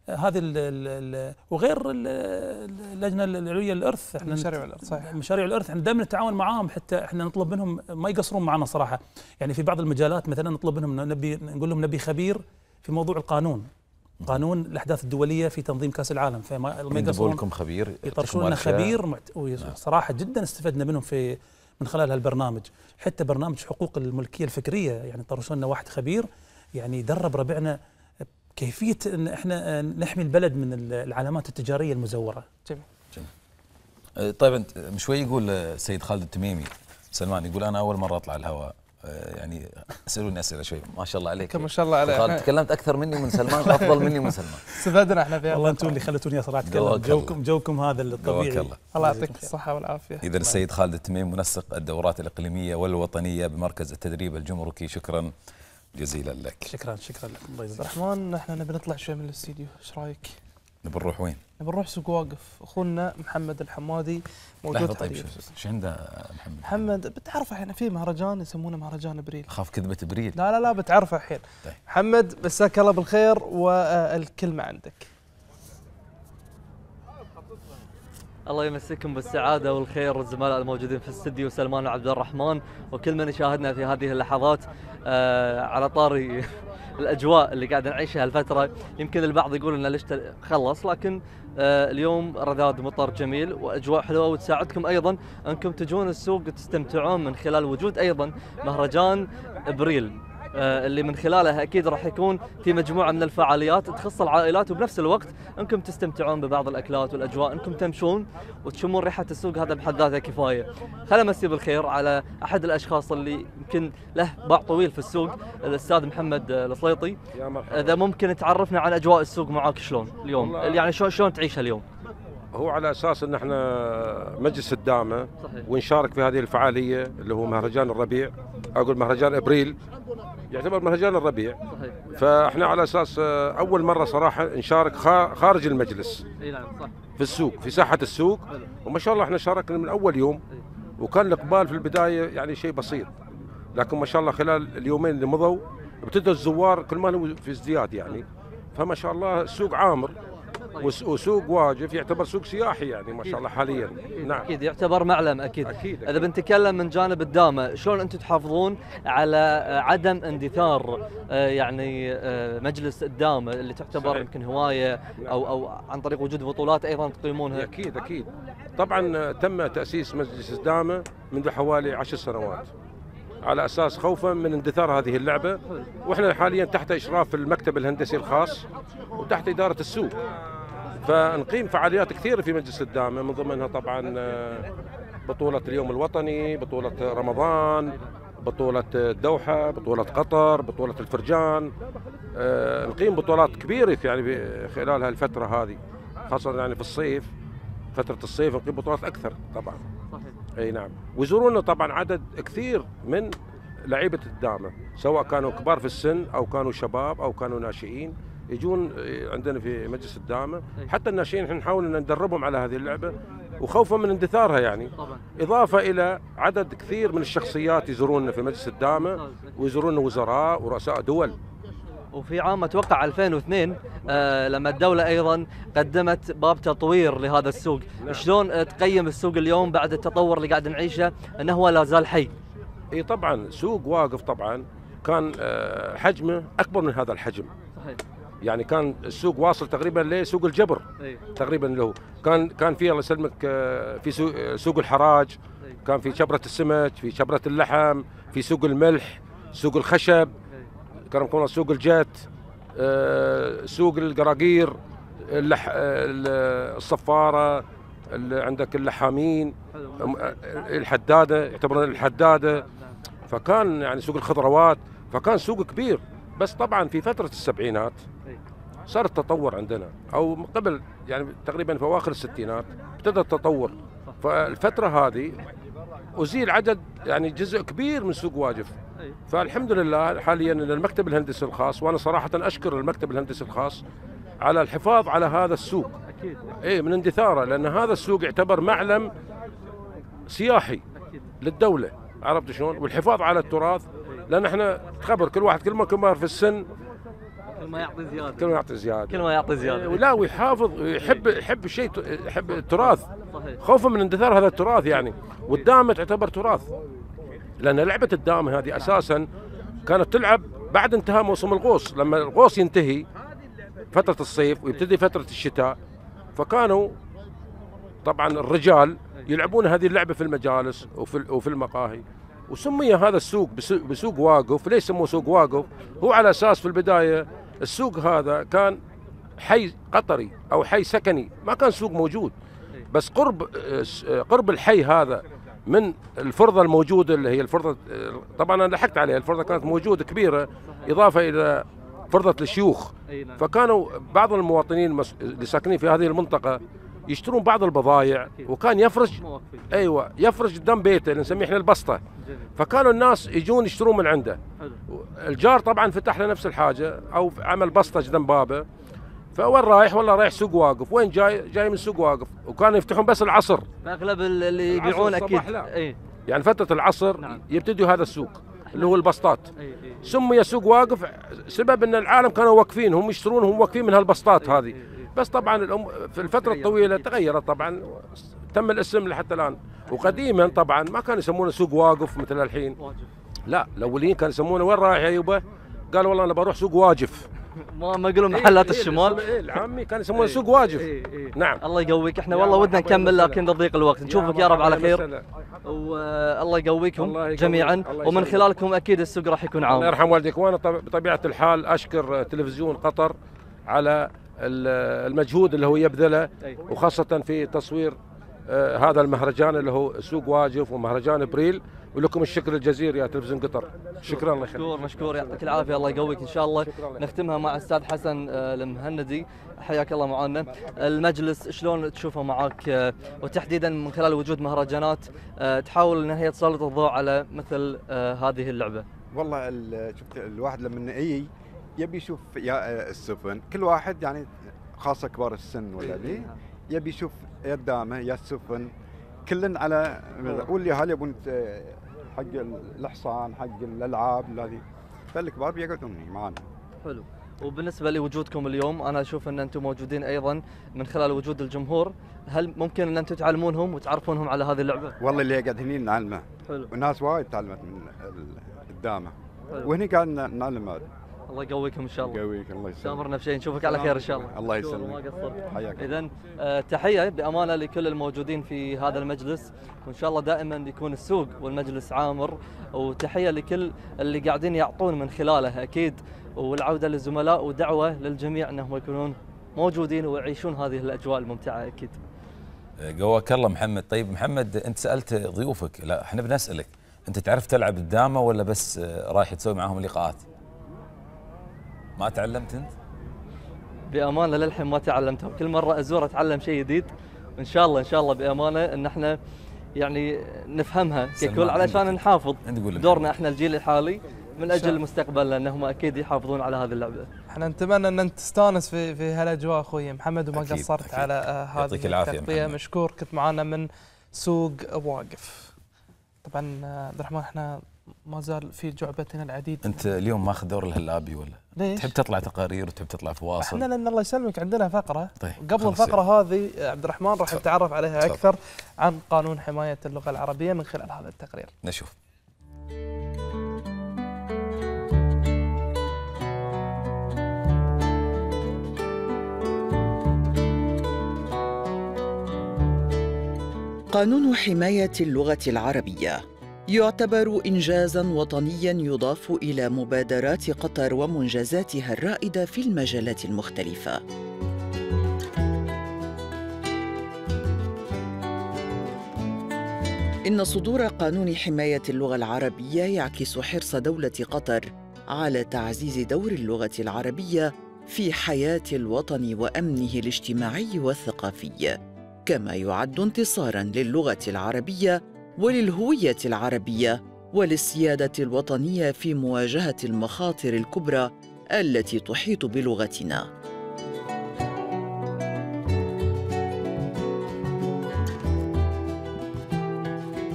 هذه ال ال وغير اللجنه العليا للارث احنا مشاريع الارث صحيح مشاريع الارث احنا دائما نتعاون معاهم حتى احنا نطلب منهم ما يقصرون معنا صراحه يعني في بعض المجالات مثلا نطلب منهم نبي نقول لهم نبي خبير في موضوع القانون قانون الاحداث الدوليه في تنظيم كاس العالم فما ما يعني يقصرون لكم خبير يطرشون لنا خبير نعم. صراحه جدا استفدنا منهم في من خلال هالبرنامج حتى برنامج حقوق الملكيه الفكريه يعني طرشوا لنا واحد خبير يعني درب ربعنا كيفيه ان احنا نحمي البلد من العلامات التجاريه المزوره. جميل. جميل. أه، طيب انت من شوي يقول السيد خالد التميمي سلمان يقول انا اول مره اطلع الهواء أه، يعني اسالوني اسئله شوي ما شاء الله عليك ما شاء الله عليك خالد تكلمت اكثر مني ومن سلمان (laughs) افضل مني ومن سلمان استفدنا احنا في والله انتم اللي خلتوني صراحه اتكلم جوكم جوكم هذا الطبيعي الله, الله يعطيك الصحه والعافيه اذا السيد خالد التميم منسق الدورات الاقليميه والوطنيه بمركز التدريب الجمركي شكرا جزيلا لك شكرا شكرا لك الله يجزاك الرحمن نحن نبي نطلع شوي من الاستديو ايش رايك؟ نبي نروح وين؟ نبي نروح سوق واقف اخونا محمد الحمادي موجود لحظه طيب شو عنده محمد؟ محمد بتعرفه الحين في مهرجان يسمونه مهرجان ابريل خاف كذبه ابريل لا لا لا بتعرفه الحين طيب. محمد مساك الله بالخير والكلمه عندك الله يمسكم بالسعاده والخير الزملاء الموجودين في الاستديو سلمان وعبد الرحمن وكل من يشاهدنا في هذه اللحظات آه، على طاري (laughs) الاجواء اللي قاعد نعيشها الفتره يمكن البعض يقول ان ليش خلص لكن آه، اليوم رذاذ مطر جميل واجواء حلوه وتساعدكم ايضا انكم تجون السوق وتستمتعون من خلال وجود ايضا مهرجان ابريل آه، اللي من خلالها اكيد راح يكون في مجموعه من الفعاليات تخص العائلات وبنفس الوقت انكم تستمتعون ببعض الاكلات والاجواء انكم تمشون وتشمون ريحه السوق هذا بحد ذاته كفايه خل امسي بالخير على احد الاشخاص اللي يمكن له باع طويل في السوق الاستاذ محمد آه، مرحبا. اذا ممكن تعرفنا على اجواء السوق معاك شلون اليوم يعني شلون شلون تعيشها اليوم هو على اساس ان احنا مجلس الدامه صحيح. ونشارك في هذه الفعاليه اللي هو مهرجان الربيع اقول مهرجان ابريل يعتبر مهرجان الربيع صحيح فاحنا على اساس آه، اول مره صراحه نشارك خارج المجلس اي نعم صح في السوق في ساحه السوق وما شاء الله احنا شاركنا من اول يوم وكان الاقبال في البدايه يعني شيء بسيط لكن ما شاء الله خلال اليومين اللي مضوا ابتدى الزوار كل ما في ازدياد يعني فما شاء الله السوق عامر طيب. وسوق واجف يعتبر سوق سياحي يعني ما شاء الله حاليا نعم اكيد يعتبر معلم اكيد, أكيد, أكيد. اذا بنتكلم من جانب الدامه شلون انتم تحافظون على عدم اندثار آه، يعني آه، مجلس الدامه اللي تعتبر يمكن هوايه نعم. او او عن طريق وجود بطولات ايضا تقيمونها اكيد اكيد طبعا آه، تم تاسيس مجلس الدامه منذ حوالي عشر سنوات على اساس خوفا من اندثار هذه اللعبه واحنا حاليا تحت اشراف المكتب الهندسي الخاص وتحت اداره السوق فنقيم فعاليات كثيره في مجلس الدامه من ضمنها طبعا آه، بطوله اليوم الوطني بطوله رمضان بطولة الدوحة بطولة قطر بطولة الفرجان آه، نقيم بطولات كبيرة يعني خلال هالفترة هذه خاصة يعني في الصيف فترة الصيف نقيم بطولات أكثر طبعا صحيح أي نعم ويزورونا طبعا عدد كثير من لعيبة الدامة سواء كانوا كبار في السن أو كانوا شباب أو كانوا ناشئين يجون آه، عندنا في مجلس الدعامه حتى الناشئين احنا نحاول ان ندربهم على هذه اللعبه وخوفا من اندثارها يعني طبعا. إضافة إلى عدد كثير من الشخصيات يزوروننا في مجلس الدامة ويزوروننا وزراء ورؤساء دول وفي عام اتوقع 2002 آه لما الدولة أيضا قدمت باب تطوير لهذا السوق نعم. شلون تقيم السوق اليوم بعد التطور اللي قاعد نعيشه أنه هو لا زال حي اي طبعا سوق واقف طبعا كان آه حجمه أكبر من هذا الحجم صحيح. يعني كان السوق واصل تقريبا لسوق الجبر أيه. تقريبا له كان كان في الله يسلمك آه، في سوق, آه، الحراج كان في شبره السمك في شبره اللحم في سوق الملح سوق الخشب كرمكم الله سوق الجات آه، سوق القراقير اللح الصفاره عندك اللحامين الحداده يعتبرون الحداده نعم، نعم. فكان يعني سوق الخضروات فكان سوق كبير بس طبعا في فتره السبعينات صار التطور عندنا او قبل يعني تقريبا في اواخر الستينات ابتدى التطور فالفتره هذه ازيل عدد يعني جزء كبير من سوق واجف فالحمد لله حاليا ان المكتب الهندسي الخاص وانا صراحه اشكر المكتب الهندسي الخاص على الحفاظ على هذا السوق اكيد اي من اندثاره لان هذا السوق يعتبر معلم سياحي للدوله عرفت شلون والحفاظ على التراث لان احنا تخبر كل واحد كل ما كبر في السن كل ما يعطي زياده كل ما يعطي زياده كل ما يعطي زياده إيه، لا ويحافظ يحب يحب الشيء يحب التراث خوفا من اندثار هذا التراث يعني والدامه تعتبر تراث لان لعبه الدامه هذه اساسا كانت تلعب بعد انتهاء موسم الغوص لما الغوص ينتهي فتره الصيف ويبتدي فتره الشتاء فكانوا طبعا الرجال يلعبون هذه اللعبه في المجالس وفي وفي المقاهي وسمي هذا السوق بسوق واقف ليش سموه سوق واقف هو على اساس في البدايه السوق هذا كان حي قطري او حي سكني ما كان سوق موجود بس قرب قرب الحي هذا من الفرضه الموجوده اللي هي الفرضه طبعا انا لحقت عليها الفرضه كانت موجوده كبيره اضافه الى فرضه الشيوخ نعم. فكانوا بعض المواطنين اللي ساكنين في هذه المنطقه يشترون بعض البضائع وكان يفرش ايوه يفرش قدام بيته اللي نسميه احنا البسطه فكانوا الناس يجون يشترون من عنده الجار طبعا فتح له نفس الحاجه او عمل بسطه ذنب بابه فوين رايح؟ والله رايح سوق واقف، وين جاي؟ جاي من سوق واقف، وكانوا يفتحون بس العصر. اغلب اللي يبيعون اكيد لا. ايه؟ يعني فتره العصر نعم. يبتدوا هذا السوق اللي هو نعم. البسطات. ايه ايه. سمي سوق واقف سبب ان العالم كانوا واقفين هم يشترون هم واقفين من هالبسطات ايه, إيه، هذه. ايه ايه. بس طبعا الأم في الفتره الطويله تغيرت طبعا تم الاسم لحتى الان وقديما طبعا ما كانوا يسمونه سوق واقف مثل الحين. واجف. لا الاولين كانوا يسمونه وين رايح يا يبا؟ قال والله انا بروح سوق واجف ما ما يقولون إيه، محلات إيه, إيه، الشمال إيه،, إيه العامي كان يسمونه إيه سوق واجف إيه إيه نعم الله يقويك احنا والله ودنا نكمل لكن ضيق الوقت نشوفك يا رب على خير والله يقويكم الله جميعا الله ومن خلالكم اكيد السوق راح يكون عام الله يرحم والديك وانا بطبيعه الحال اشكر تلفزيون قطر على المجهود اللي هو يبذله وخاصه في تصوير آه، هذا المهرجان اللي هو سوق واجف ومهرجان ابريل ولكم الشكر الجزير يا تلفزيون قطر شكرا لك مشكور مشكور يعطيك العافيه الله يقويك ان شاء الله نختمها مع استاذ حسن آه، المهندي حياك الله معنا المجلس شلون تشوفه معك آه، وتحديدا من خلال وجود مهرجانات تحاول ان هي تسلط الضوء على مثل هذه اللعبه والله شفت الواحد لما يجي يبي يشوف يا السفن كل واحد يعني خاصه كبار السن ولا ذي نعم. يبي يشوف قدامه يا السفن كلن على آه. واللي هل يبون حق الحصان حق الالعاب هذه فالكبار بيقعدون معنا حلو وبالنسبه لوجودكم اليوم انا اشوف ان انتم موجودين ايضا من خلال وجود الجمهور هل ممكن ان انتم تعلمونهم وتعرفونهم على هذه اللعبه والله اللي قاعد هني نعلمه حلو وناس وايد تعلمت من قدامه وهني قاعد نعلم الله يقويكم ان شاء الله يقويك الله يسلمك تامرنا بشيء نشوفك على خير ان شاء الله الله يسلمك ما قصرت حياك اذا آه، تحيه بامانه لكل الموجودين في هذا المجلس وان شاء الله دائما يكون السوق والمجلس عامر وتحيه لكل اللي قاعدين يعطون من خلاله اكيد والعوده للزملاء ودعوه للجميع انهم يكونون موجودين ويعيشون هذه الاجواء الممتعه اكيد آه، قواك الله محمد طيب محمد انت سالت ضيوفك لا احنا بنسالك انت تعرف تلعب الدامه ولا بس آه، رايح تسوي معاهم لقاءات ما تعلمت انت؟ بامانه للحين ما تعلمتهم كل مره ازور اتعلم شيء جديد ان شاء الله ان شاء الله بامانه ان احنا يعني نفهمها ككل علشان نحافظ دورنا احنا الجيل الحالي من اجل مستقبلنا انهم اكيد يحافظون على هذه اللعبه. احنا نتمنى ان انت تستانس في في هالاجواء اخوي محمد وما أكيد قصرت أكيد على هذه التغطيه مشكور كنت معانا من سوق واقف. طبعا عبد الرحمن احنا ما زال في جعبتنا العديد انت اليوم ماخذ دور الهلابي ولا ليش؟ تحب تطلع تقارير وتحب تطلع فواصل احنا لان الله يسلمك عندنا فقره طيب قبل الفقره هذه عبد الرحمن راح نتعرف عليها تفضل. اكثر عن قانون حمايه اللغه العربيه من خلال هذا التقرير نشوف قانون حمايه اللغه العربيه يعتبر إنجازاً وطنياً يضاف إلى مبادرات قطر ومنجزاتها الرائدة في المجالات المختلفة. إن صدور قانون حماية اللغة العربية يعكس حرص دولة قطر على تعزيز دور اللغة العربية في حياة الوطن وأمنه الاجتماعي والثقافي، كما يعد انتصاراً للغة العربية وللهويه العربيه وللسياده الوطنيه في مواجهه المخاطر الكبرى التي تحيط بلغتنا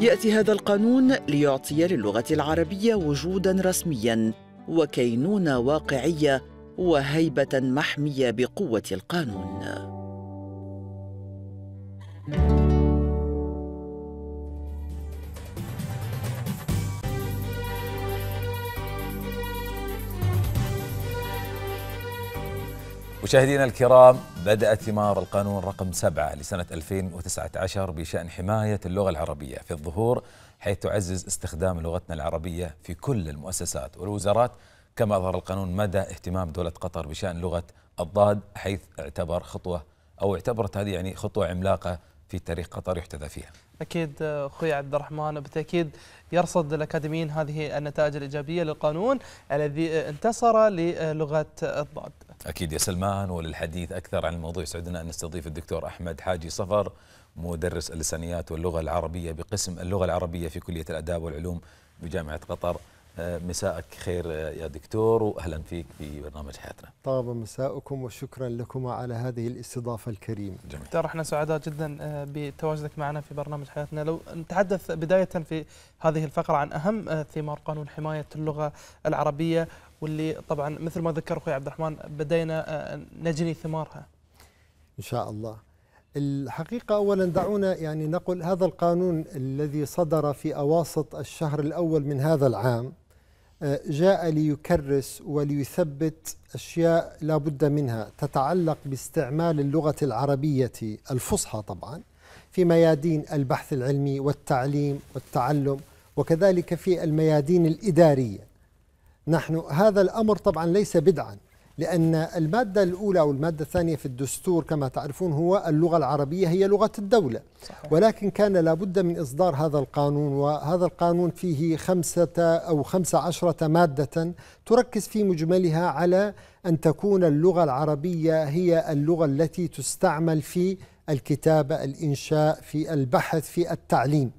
ياتي هذا القانون ليعطي للغه العربيه وجودا رسميا وكينونه واقعيه وهيبه محميه بقوه القانون مشاهدينا الكرام بدأ ثمار القانون رقم 7 لسنة 2019 بشأن حماية اللغة العربية في الظهور حيث تعزز استخدام لغتنا العربية في كل المؤسسات والوزارات كما أظهر القانون مدى اهتمام دولة قطر بشأن لغة الضاد حيث اعتبر خطوة أو اعتبرت هذه يعني خطوة عملاقة في تاريخ قطر يحتذى فيها أكيد آه، أخوي عبد الرحمن بالتأكيد يرصد الأكاديميين هذه النتائج الإيجابية للقانون الذي آه، انتصر للغة الضاد أكيد يا سلمان وللحديث أكثر عن الموضوع يسعدنا أن نستضيف الدكتور أحمد حاجي صفر مدرس اللسانيات واللغة العربية بقسم اللغة العربية في كلية الآداب والعلوم بجامعة قطر آه، مساءك خير آه، يا دكتور واهلا فيك في برنامج حياتنا. طاب مساءكم وشكرا لكما على هذه الاستضافه الكريمه. جميل. دكتور احنا سعداء جدا آه، بتواجدك معنا في برنامج حياتنا، لو نتحدث بدايه في هذه الفقره عن اهم ثمار قانون حمايه اللغه العربيه واللي طبعا مثل ما ذكر اخوي عبد الرحمن بدينا نجني ثمارها. ان شاء الله. الحقيقة أولا دعونا يعني نقول هذا القانون الذي صدر في أواسط الشهر الأول من هذا العام جاء ليكرس وليثبت أشياء لا بد منها تتعلق باستعمال اللغة العربية الفصحى طبعا في ميادين البحث العلمي والتعليم والتعلم وكذلك في الميادين الإدارية نحن هذا الأمر طبعا ليس بدعا لأن المادة الأولى والمادة الثانية في الدستور كما تعرفون هو اللغة العربية هي لغة الدولة صحيح. ولكن كان لابد من إصدار هذا القانون وهذا القانون فيه خمسة أو خمسة عشرة مادة تركز في مجملها على أن تكون اللغة العربية هي اللغة التي تستعمل في الكتابة الإنشاء في البحث في التعليم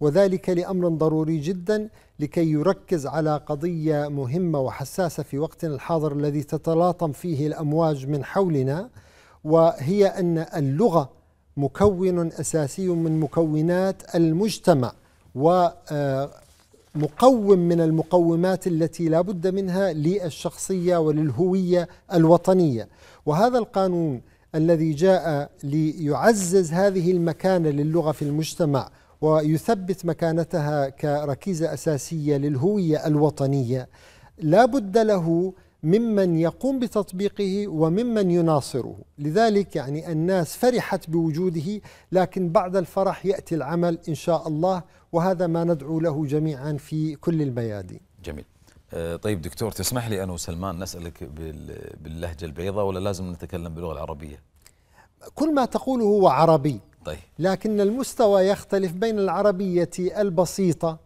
وذلك لأمر ضروري جدا لكي يركز على قضية مهمة وحساسة في وقتنا الحاضر الذي تتلاطم فيه الأمواج من حولنا وهي أن اللغة مكون أساسي من مكونات المجتمع ومقوم آه، من المقومات التي لا بد منها للشخصية وللهوية الوطنية وهذا القانون الذي جاء ليعزز هذه المكانة للغة في المجتمع ويثبت مكانتها كركيزة أساسية للهوية الوطنية لا بد له ممن يقوم بتطبيقه وممن يناصره لذلك يعني الناس فرحت بوجوده لكن بعد الفرح يأتي العمل إن شاء الله وهذا ما ندعو له جميعا في كل الميادين جميل آه، طيب دكتور تسمح لي أنا وسلمان نسألك باللهجة البيضاء ولا لازم نتكلم باللغة العربية كل ما تقوله هو عربي طيب. لكن المستوى يختلف بين العربية البسيطة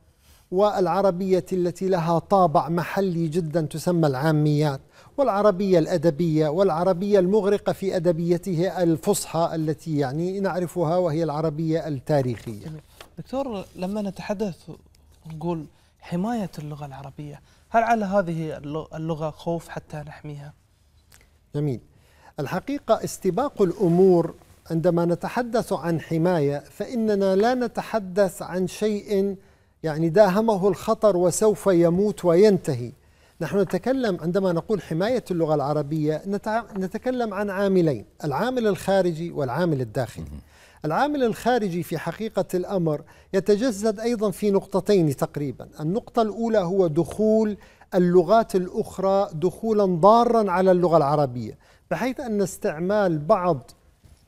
والعربية التي لها طابع محلي جدا تسمى العاميات والعربية الأدبية والعربية المغرقة في أدبيته الفصحى التي يعني نعرفها وهي العربية التاريخية دكتور لما نتحدث نقول حماية اللغة العربية هل على هذه اللغة خوف حتى نحميها؟ جميل الحقيقة استباق الأمور عندما نتحدث عن حماية فإننا لا نتحدث عن شيء يعني داهمه الخطر وسوف يموت وينتهي نحن نتكلم عندما نقول حماية اللغة العربية نتكلم عن عاملين العامل الخارجي والعامل الداخلي العامل الخارجي في حقيقة الأمر يتجسد أيضا في نقطتين تقريبا النقطة الأولى هو دخول اللغات الأخرى دخولا ضارا على اللغة العربية بحيث أن استعمال بعض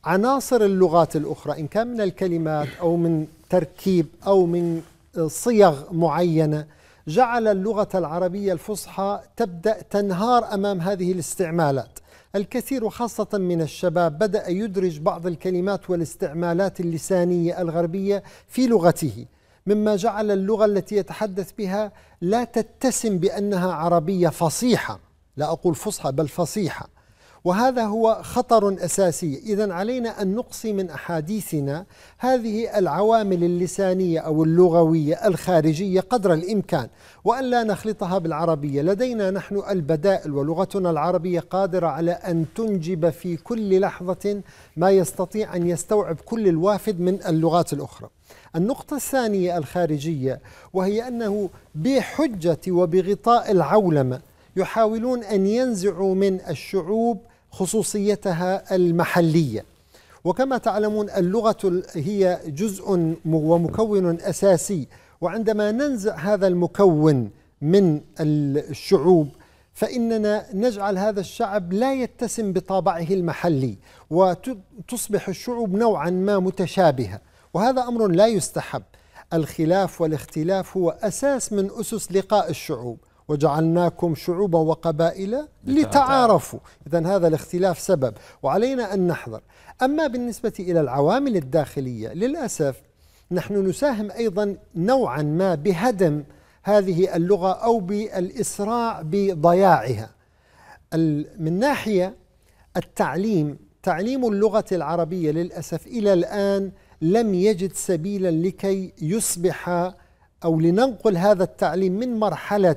عناصر اللغات الأخرى إن كان من الكلمات أو من تركيب أو من صيغ معينة جعل اللغة العربية الفصحى تبدأ تنهار أمام هذه الاستعمالات الكثير وخاصة من الشباب بدأ يدرج بعض الكلمات والاستعمالات اللسانية الغربية في لغته مما جعل اللغة التي يتحدث بها لا تتسم بأنها عربية فصيحة لا أقول فصحى بل فصيحة وهذا هو خطر اساسي اذا علينا ان نقصي من احاديثنا هذه العوامل اللسانيه او اللغويه الخارجيه قدر الامكان وان لا نخلطها بالعربيه لدينا نحن البدائل ولغتنا العربيه قادره على ان تنجب في كل لحظه ما يستطيع ان يستوعب كل الوافد من اللغات الاخرى النقطة الثانية الخارجية وهي أنه بحجة وبغطاء العولمة يحاولون أن ينزعوا من الشعوب خصوصيتها المحلية وكما تعلمون اللغة هي جزء ومكون أساسي وعندما ننزع هذا المكون من الشعوب فإننا نجعل هذا الشعب لا يتسم بطابعه المحلي وتصبح الشعوب نوعا ما متشابهة وهذا أمر لا يستحب الخلاف والاختلاف هو أساس من أسس لقاء الشعوب وجعلناكم شعوبا وقبائل لتعارفوا إذا هذا الاختلاف سبب وعلينا أن نحذر أما بالنسبة إلى العوامل الداخلية للأسف نحن نساهم أيضا نوعا ما بهدم هذه اللغة أو بالإسراع بضياعها من ناحية التعليم تعليم اللغة العربية للأسف إلى الآن لم يجد سبيلا لكي يصبح أو لننقل هذا التعليم من مرحلة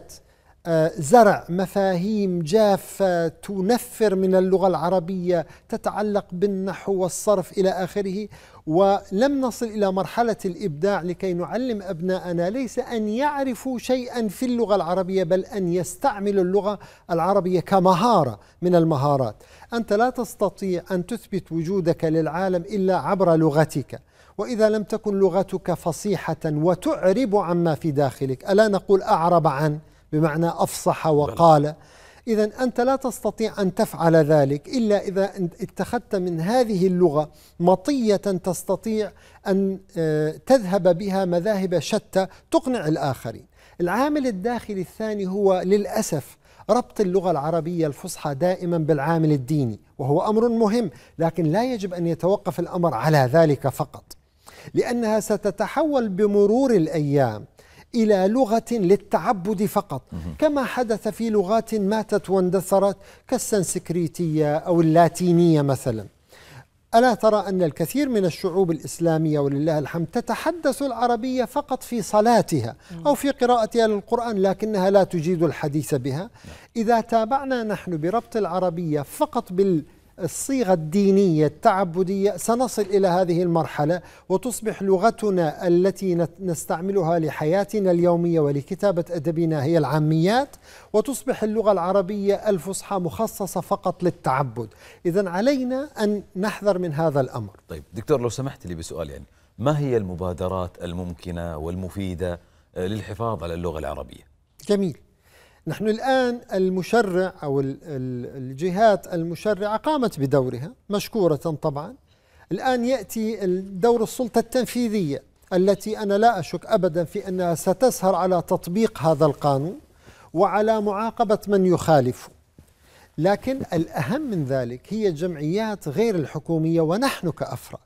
آه، زرع مفاهيم جافة تنفر من اللغة العربية تتعلق بالنحو والصرف إلى آخره ولم نصل إلى مرحلة الإبداع لكي نعلم أبناءنا ليس أن يعرفوا شيئا في اللغة العربية بل أن يستعملوا اللغة العربية كمهارة من المهارات أنت لا تستطيع أن تثبت وجودك للعالم إلا عبر لغتك وإذا لم تكن لغتك فصيحة وتعرب عما في داخلك ألا نقول أعرب عن بمعنى أفصح وقال إذا أنت لا تستطيع أن تفعل ذلك إلا إذا اتخذت من هذه اللغة مطية تستطيع أن آه، تذهب بها مذاهب شتى تقنع الآخرين العامل الداخلي الثاني هو للأسف ربط اللغة العربية الفصحى دائما بالعامل الديني وهو أمر مهم لكن لا يجب أن يتوقف الأمر على ذلك فقط لأنها ستتحول بمرور الأيام إلى لغة للتعبد فقط كما حدث في لغات ماتت واندثرت كالسنسكريتية أو اللاتينية مثلا ألا ترى أن الكثير من الشعوب الإسلامية ولله الحمد تتحدث العربية فقط في صلاتها أو في قراءتها للقرآن لكنها لا تجيد الحديث بها نعم. إذا تابعنا نحن بربط العربية فقط بال الصيغة الدينية التعبدية سنصل إلى هذه المرحلة وتصبح لغتنا التي نستعملها لحياتنا اليومية ولكتابة أدبنا هي العاميات وتصبح اللغة العربية الفصحى مخصصة فقط للتعبد إذا علينا أن نحذر من هذا الأمر طيب دكتور لو سمحت لي بسؤال يعني ما هي المبادرات الممكنة والمفيدة للحفاظ على اللغة العربية؟ جميل نحن الآن المشرع أو الجهات المشرعة قامت بدورها مشكورة طبعا الآن يأتي دور السلطة التنفيذية التي أنا لا أشك أبدا في أنها ستسهر على تطبيق هذا القانون وعلى معاقبة من يخالفه لكن الأهم من ذلك هي الجمعيات غير الحكومية ونحن كأفراد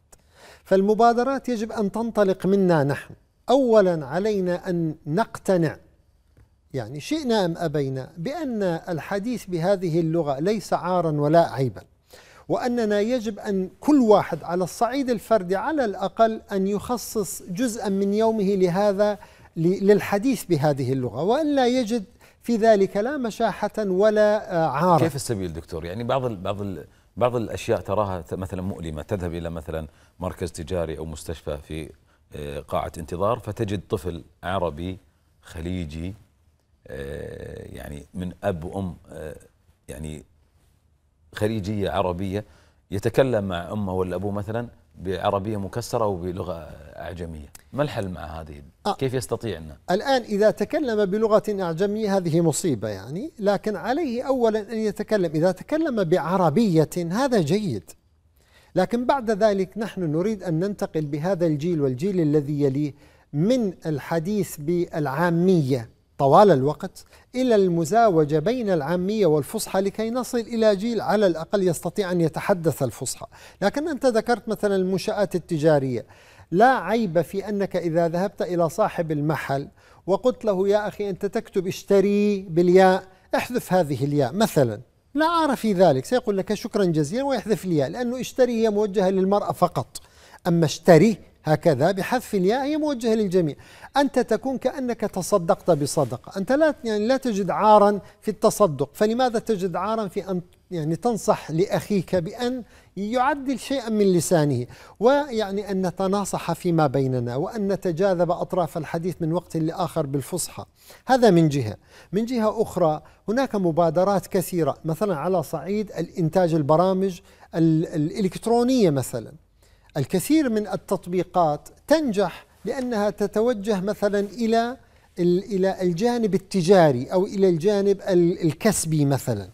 فالمبادرات يجب أن تنطلق منا نحن أولا علينا أن نقتنع يعني شئنا أم أبينا بأن الحديث بهذه اللغة ليس عارا ولا عيبا وأننا يجب أن كل واحد على الصعيد الفردي على الأقل أن يخصص جزءا من يومه لهذا للحديث بهذه اللغة وألا يجد في ذلك لا مشاحة ولا آه، عار كيف السبيل دكتور يعني بعض الـ بعض الـ بعض الأشياء تراها مثلا مؤلمة تذهب إلى مثلا مركز تجاري أو مستشفى في آه، قاعة انتظار فتجد طفل عربي خليجي آه، يعني من اب وام آه، يعني خليجيه عربيه يتكلم مع امه ولا ابوه مثلا بعربيه مكسره وبلغه اعجميه، ما الحل مع هذه؟ آه. كيف يستطيع انه؟ الان اذا تكلم بلغه اعجميه هذه مصيبه يعني، لكن عليه اولا ان يتكلم، اذا تكلم بعربيه هذا جيد. لكن بعد ذلك نحن نريد ان ننتقل بهذا الجيل والجيل الذي يليه من الحديث بالعاميه طوال الوقت إلى المزاوجة بين العامية والفصحى لكي نصل إلى جيل على الأقل يستطيع أن يتحدث الفصحى لكن أنت ذكرت مثلا المنشآت التجارية لا عيب في أنك إذا ذهبت إلى صاحب المحل وقلت له يا أخي أنت تكتب اشتري بالياء احذف هذه الياء مثلا لا عار في ذلك سيقول لك شكرا جزيلا ويحذف الياء لأنه اشتري هي موجهة للمرأة فقط أما اشتري هكذا بحذف الياء هي موجهة للجميع أنت تكون كأنك تصدقت بصدقة أنت لا يعني لا تجد عارا في التصدق فلماذا تجد عارا في أن يعني تنصح لأخيك بأن يعدل شيئا من لسانه ويعني أن نتناصح فيما بيننا وأن نتجاذب أطراف الحديث من وقت لآخر بالفصحى هذا من جهة من جهة أخرى هناك مبادرات كثيرة مثلا على صعيد الإنتاج البرامج الإلكترونية مثلا الكثير من التطبيقات تنجح لأنها تتوجه مثلا إلى إلى الجانب التجاري أو إلى الجانب الكسبي مثلا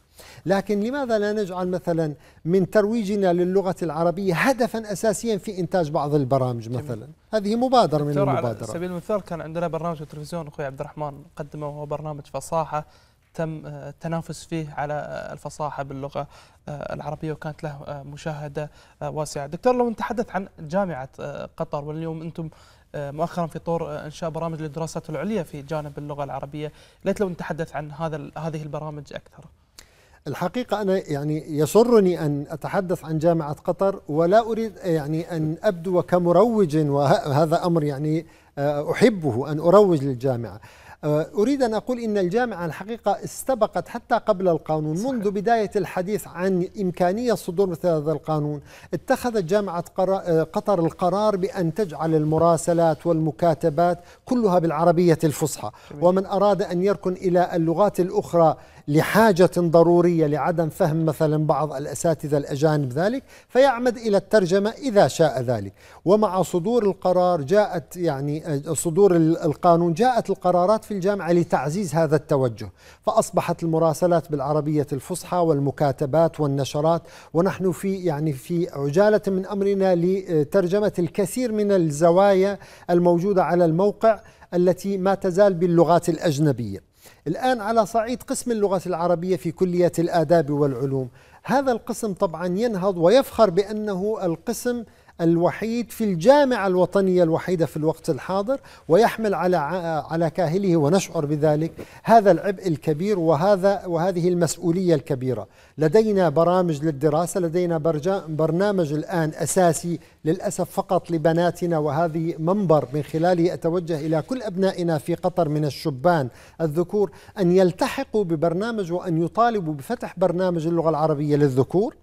لكن لماذا لا نجعل مثلا من ترويجنا للغة العربية هدفا أساسيا في إنتاج بعض البرامج مثلا جميل. هذه مبادرة من المبادرات على سبيل المثال كان عندنا برنامج التلفزيون أخوي عبد الرحمن قدمه وهو برنامج فصاحة تم آه، التنافس فيه على آه، الفصاحة باللغة آه، العربية وكانت له مشاهدة واسعة دكتور لو نتحدث عن جامعة قطر واليوم أنتم مؤخرا في طور انشاء برامج للدراسات العليا في جانب اللغه العربيه، ليت لو نتحدث عن هذا هذه البرامج اكثر. الحقيقه انا يعني يسرني ان اتحدث عن جامعه قطر ولا اريد يعني ان ابدو كمروج وهذا امر يعني احبه ان اروج للجامعه. آه، أريد أن أقول إن الجامعة الحقيقة استبقت حتى قبل القانون صحيح. منذ بداية الحديث عن إمكانية صدور مثل هذا القانون اتخذت جامعة آه، قطر القرار بأن تجعل المراسلات والمكاتبات كلها بالعربية الفصحى ومن أراد أن يركن إلى اللغات الأخرى لحاجة ضرورية لعدم فهم مثلا بعض الأساتذة الأجانب ذلك فيعمد إلى الترجمة إذا شاء ذلك ومع صدور القرار جاءت يعني آه، صدور القانون جاءت القرارات في الجامعة لتعزيز هذا التوجه فأصبحت المراسلات بالعربية الفصحى والمكاتبات والنشرات ونحن في يعني في عجالة من أمرنا لترجمة الكثير من الزوايا الموجودة على الموقع التي ما تزال باللغات الأجنبية الآن على صعيد قسم اللغة العربية في كلية الآداب والعلوم هذا القسم طبعا ينهض ويفخر بأنه القسم الوحيد في الجامعة الوطنية الوحيدة في الوقت الحاضر ويحمل على على كاهله ونشعر بذلك هذا العبء الكبير وهذا وهذه المسؤولية الكبيرة لدينا برامج للدراسة لدينا برنامج الآن أساسي للأسف فقط لبناتنا وهذه منبر من خلاله أتوجه إلى كل أبنائنا في قطر من الشبان الذكور أن يلتحقوا ببرنامج وأن يطالبوا بفتح برنامج اللغة العربية للذكور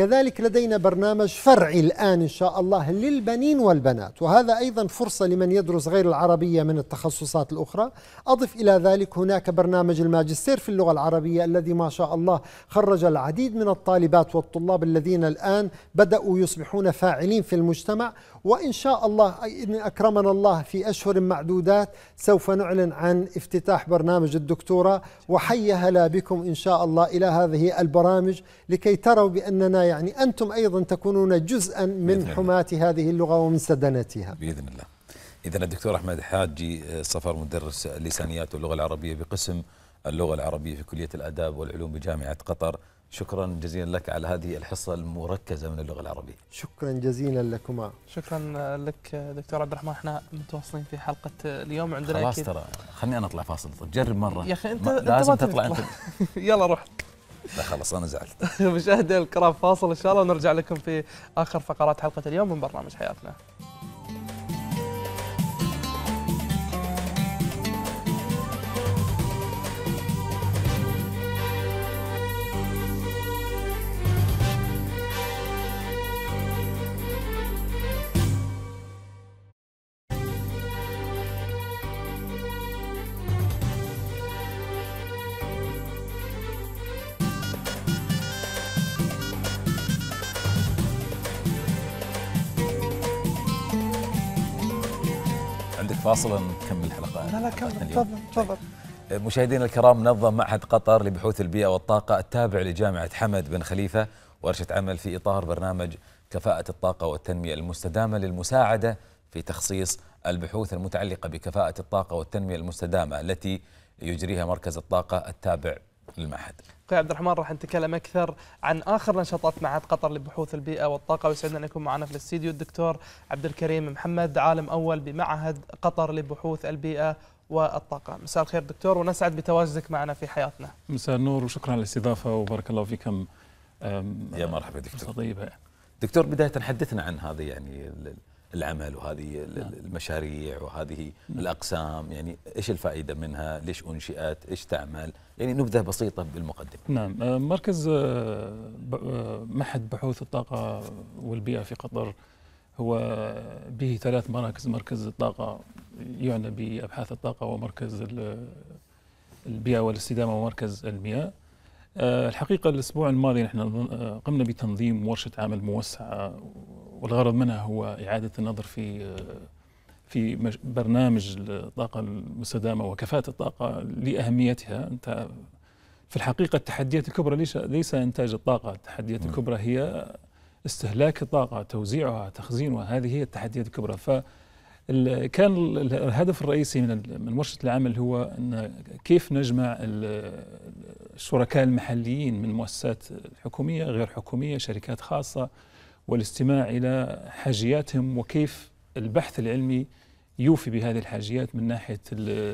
كذلك لدينا برنامج فرعي الآن إن شاء الله للبنين والبنات وهذا أيضا فرصة لمن يدرس غير العربية من التخصصات الأخرى أضف إلى ذلك هناك برنامج الماجستير في اللغة العربية الذي ما شاء الله خرج العديد من الطالبات والطلاب الذين الآن بدأوا يصبحون فاعلين في المجتمع وإن شاء الله إن أكرمنا الله في أشهر معدودات سوف نعلن عن افتتاح برنامج الدكتورة وحي هلا بكم إن شاء الله إلى هذه البرامج لكي تروا بأننا يعني أنتم أيضا تكونون جزءا من حماة هذه اللغة ومن سدنتها بإذن الله إذا الدكتور أحمد حاجي آه، صفر مدرس اللسانيات واللغة العربية بقسم اللغة العربية في كلية الآداب والعلوم بجامعة قطر شكرا جزيلا لك على هذه الحصة المركزة من اللغة العربية شكرا جزيلا لكما شكرا لك دكتور عبد الرحمن احنا متواصلين في حلقة اليوم عندنا خلاص ترى خليني انا اطلع فاصل طيب، جرب مرة يا اخي انت لازم تطلع انت (laughs) يلا روح لا خلاص انا زعلت (laughs) مشاهدينا الكرام فاصل ان شاء الله ونرجع لكم في اخر فقرات حلقة اليوم من برنامج حياتنا فاصل نكمل الحلقه لا لا كمل تفضل طيب. تفضل آه، مشاهدينا الكرام نظم معهد قطر لبحوث البيئة والطاقة التابع لجامعة حمد بن خليفة ورشة عمل في إطار برنامج كفاءة الطاقة والتنمية المستدامة للمساعدة في تخصيص البحوث المتعلقة بكفاءة الطاقة والتنمية المستدامة التي يجريها مركز الطاقة التابع للمعهد اخوي عبد الرحمن راح نتكلم اكثر عن اخر نشاطات معهد قطر لبحوث البيئه والطاقه ويسعدنا ان يكون معنا في الاستديو الدكتور عبد الكريم محمد عالم اول بمعهد قطر لبحوث البيئه والطاقه مساء الخير دكتور ونسعد بتواجدك معنا في حياتنا مساء النور وشكرا على الاستضافه وبارك الله فيكم يا مرحبا دكتور طيبه دكتور بدايه حدثنا عن هذا يعني العمل وهذه نعم. المشاريع وهذه نعم. الأقسام يعني إيش الفائدة منها ليش أنشئت إيش تعمل يعني نبذة بسيطة بالمقدمة نعم آه، مركز آه، آه، معهد بحوث الطاقة والبيئة في قطر هو به ثلاث مراكز مركز الطاقة يعنى بأبحاث الطاقة ومركز البيئة والاستدامة ومركز المياه الحقيقة الأسبوع الماضي نحن قمنا بتنظيم ورشة عمل موسعة والغرض منها هو إعادة النظر في في برنامج الطاقة المستدامة وكفاءة الطاقة لأهميتها أنت في الحقيقة التحديات الكبرى ليس ليس إنتاج الطاقة التحديات الكبرى هي استهلاك الطاقة توزيعها تخزينها هذه هي التحديات الكبرى ف كان الهدف الرئيسي من من ورشه العمل هو ان كيف نجمع الشركاء المحليين من مؤسسات حكوميه غير حكوميه شركات خاصه والاستماع إلى حاجياتهم وكيف البحث العلمي يوفي بهذه الحاجيات من ناحية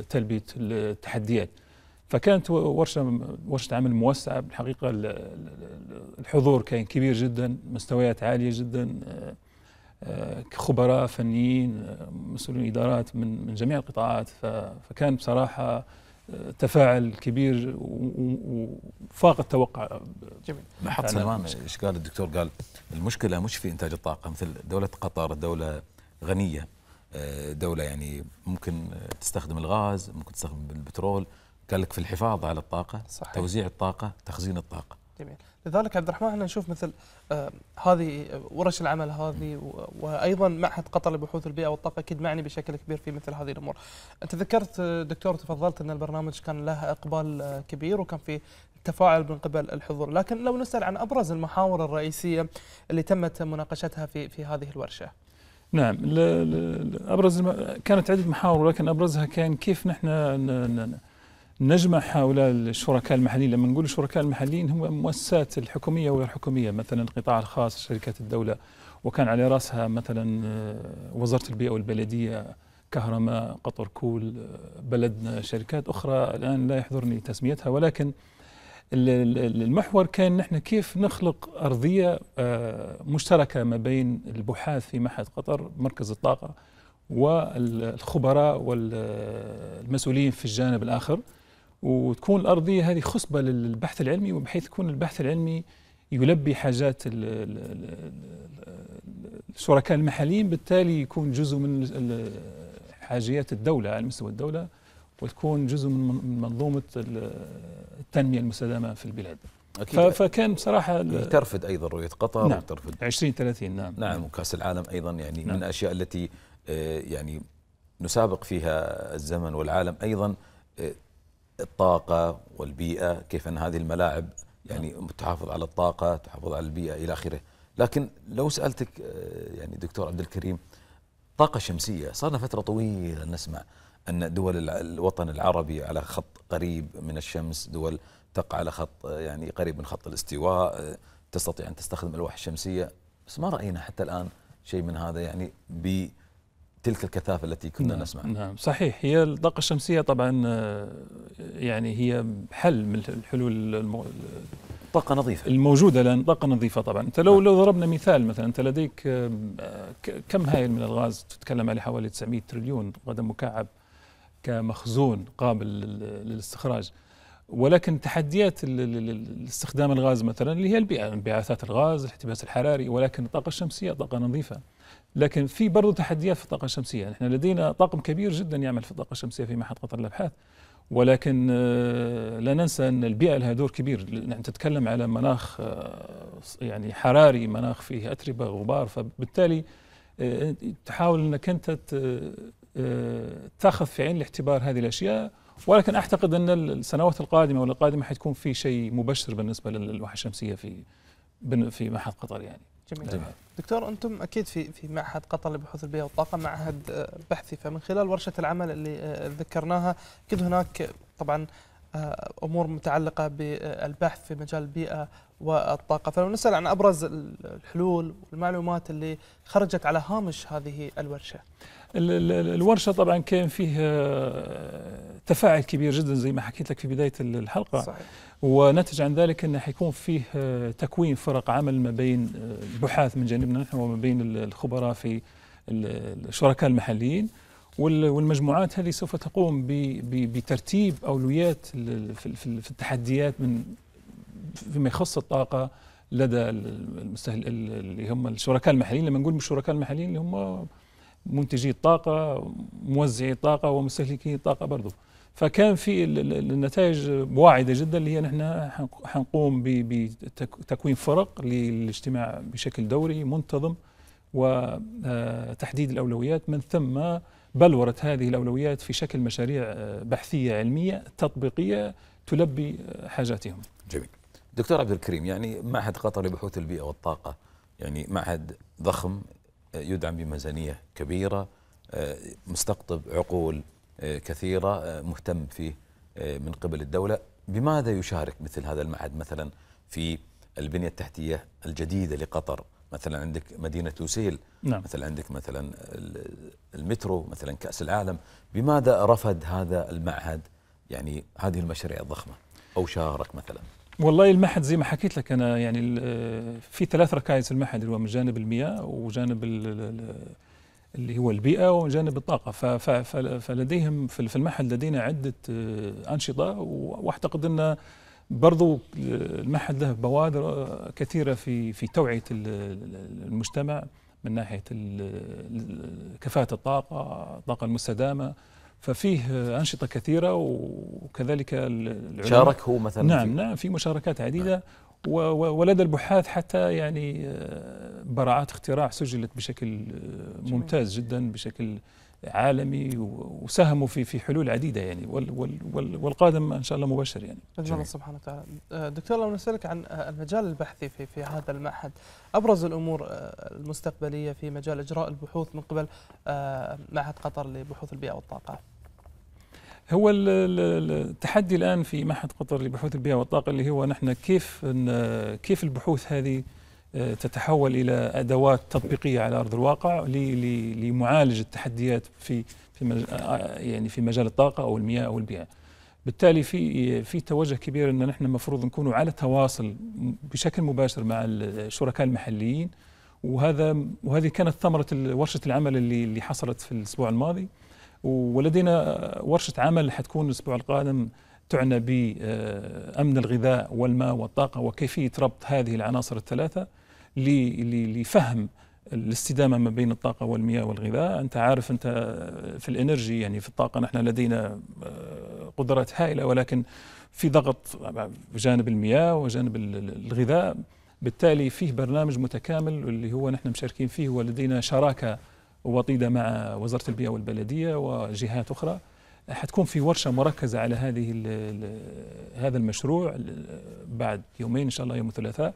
تلبية التحديات فكانت ورشة ورشة عمل موسعة بالحقيقة الحضور كان كبير جدا مستويات عالية جدا آه، خبراء فنيين آه، مسؤولين إدارات من من جميع القطاعات فكان بصراحة تفاعل كبير وفاق التوقع جميل لاحظت سلمان ايش قال الدكتور قال المشكله مش في انتاج الطاقه مثل دوله قطر دوله غنيه آه، دوله يعني ممكن تستخدم الغاز ممكن تستخدم البترول قال لك في الحفاظ على الطاقه صحيح. توزيع الطاقه تخزين الطاقه جميل لذلك عبد الرحمن احنا نشوف مثل آه هذه ورش العمل هذه وايضا معهد قطر لبحوث البيئه والطاقه اكيد معني بشكل كبير في مثل هذه الامور. انت ذكرت آه، دكتور تفضلت ان البرنامج كان له اقبال آه، كبير وكان في تفاعل من قبل الحضور، لكن لو نسال عن ابرز المحاور الرئيسيه اللي تمت مناقشتها في في هذه الورشه. نعم ابرز كانت عده محاور ولكن ابرزها كان كيف نحن نجمع حول الشركاء المحليين لما نقول الشركاء المحليين هم المؤسسات الحكوميه وغير الحكوميه مثلا القطاع الخاص شركات الدوله وكان على راسها مثلا آه، وزاره البيئه والبلديه كهرماء قطر كول آه، بلدنا شركات اخرى الان لا يحضرني تسميتها ولكن المحور كان نحن كيف نخلق ارضيه آه، مشتركه ما بين البحاث في معهد قطر مركز الطاقه والخبراء والمسؤولين في الجانب الاخر وتكون الارضيه هذه خصبه للبحث العلمي وبحيث يكون البحث العلمي يلبي حاجات الشركاء المحليين بالتالي يكون جزء من حاجيات الدوله على مستوى الدوله وتكون جزء من منظومه التنميه المستدامه في البلاد. أكيد فكان بصراحه ترفد ايضا رؤيه قطر نعم وترفد 20 30 نعم نعم وكاس العالم ايضا يعني نعم من الاشياء التي آه، يعني نسابق فيها الزمن والعالم ايضا آه، الطاقة والبيئة كيف أن هذه الملاعب يعني تحافظ على الطاقة تحافظ على البيئة إلى آخره لكن لو سألتك آه، يعني دكتور عبد الكريم طاقة شمسية صارنا فترة طويلة نسمع أن دول الوطن العربي على خط قريب من الشمس دول تقع على خط آه، يعني قريب من خط الاستواء آه، تستطيع أن تستخدم ألواح الشمسية بس ما رأينا حتى الآن شيء من هذا يعني ب تلك الكثافه التي كنا نعم نسمع نعم صحيح هي الطاقه الشمسيه طبعا آه، يعني هي حل من الحلول المو... طاقه نظيفه الموجوده الان طاقه نظيفه طبعا انت لو نعم. لو ضربنا مثال مثلا انت لديك آه، كم هائل من الغاز تتكلم عليه حوالي 900 تريليون قدم مكعب كمخزون قابل للاستخراج ولكن تحديات استخدام الغاز مثلا اللي هي البيئه انبعاثات الغاز الاحتباس الحراري ولكن الطاقه الشمسيه طاقه نظيفه لكن في برضه تحديات في الطاقه الشمسيه نحن لدينا طاقم كبير جدا يعمل في الطاقه الشمسيه في معهد قطر للابحاث ولكن آه، لا ننسى ان البيئه لها دور كبير نحن تتكلم على مناخ آه، يعني حراري مناخ فيه اتربه غبار فبالتالي آه، تحاول انك انت تاخذ في عين الاعتبار هذه الاشياء ولكن اعتقد ان السنوات القادمه والقادمه حتكون في شيء مبشر بالنسبه للواحه الشمسيه في في معهد قطر يعني جميل, جميل. دكتور انتم اكيد في في معهد قطر لبحوث البيئه والطاقه معهد آه، بحثي فمن خلال ورشه العمل اللي آه، ذكرناها اكيد هناك طبعا آه، امور متعلقه بالبحث في مجال البيئه والطاقه، فلو نسال عن ابرز الحلول والمعلومات اللي خرجت على هامش هذه الورشه. الورشه طبعا كان فيه آه، تفاعل كبير جدا زي ما حكيت لك في بدايه الحلقه. صحيح. ونتج عن ذلك انه حيكون فيه آه، تكوين فرق عمل ما بين البحاث من جانبنا نحن وما بين الخبراء في الشركاء المحليين. والمجموعات هذه سوف تقوم بترتيب أولويات في التحديات من فيما يخص الطاقة لدى المستهل اللي هم الشركاء المحليين لما نقول الشركاء المحليين اللي هم منتجي الطاقة موزعي الطاقة ومستهلكي الطاقة برضه فكان في النتائج واعدة جدا اللي هي نحن حنقوم بتكوين فرق للاجتماع بشكل دوري منتظم وتحديد آه، الأولويات من ثم بلورت هذه الأولويات في شكل مشاريع آه، بحثية علمية تطبيقية تلبي آه، حاجاتهم جميل دكتور عبد الكريم يعني معهد قطر لبحوث البيئة والطاقة يعني معهد ضخم آه، يدعم بميزانية كبيرة مستقطب عقول كثيرة مهتم فيه من قبل الدولة بماذا يشارك مثل هذا المعهد مثلا في البنية التحتية الجديدة لقطر مثلا عندك مدينة لوسيل نعم. مثلا عندك مثلا المترو مثلا كأس العالم بماذا رفض هذا المعهد يعني هذه المشاريع الضخمة أو شارك مثلا والله المعهد زي ما حكيت لك أنا يعني في ثلاث ركائز المعهد اللي هو من جانب المياه وجانب اللي هو البيئة وجانب الطاقة فلديهم في المعهد لدينا عدة آه، أنشطة وأعتقد أن برضو المعهد له بوادر كثيرة في في توعية المجتمع من ناحية كفاءة الطاقة الطاقة المستدامة ففيه أنشطة كثيرة وكذلك العلماء شارك هو مثلا نعم نعم في مشاركات عديدة نعم. ولدى البحاث حتى يعني آه، براعات اختراع سجلت بشكل آه، ممتاز جدا بشكل عالمي وساهموا في في حلول عديده يعني وال وال والقادم ان شاء الله مبشر يعني. باذن الله سبحانه وتعالى. آه، دكتور لو نسالك عن آه، المجال البحثي في في هذا المعهد، ابرز الامور آه، المستقبليه في مجال اجراء البحوث من قبل معهد قطر لبحوث البيئه والطاقه. هو التحدي الان في معهد قطر لبحوث البيئه والطاقه اللي هو نحن كيف كيف البحوث هذه تتحول الى ادوات تطبيقيه على ارض الواقع لمعالجه التحديات في في يعني في مجال الطاقه او المياه او البيئه. بالتالي في في توجه كبير ان نحن المفروض نكون على تواصل بشكل مباشر مع الشركاء المحليين وهذا وهذه كانت ثمره ورشه العمل اللي اللي حصلت في الاسبوع الماضي ولدينا ورشه عمل حتكون الاسبوع القادم تعنى بامن الغذاء والماء والطاقه وكيفيه ربط هذه العناصر الثلاثه لفهم الاستدامه ما بين الطاقه والمياه والغذاء انت عارف انت في الانرجي يعني في الطاقه نحن لدينا آه، قدرات هائله ولكن في ضغط جانب المياه وجانب الغذاء بالتالي فيه برنامج متكامل اللي هو نحن مشاركين فيه ولدينا شراكه وطيده مع وزاره البيئه والبلديه وجهات اخرى حتكون في ورشه مركزه على هذه هذا المشروع بعد يومين ان شاء الله يوم الثلاثاء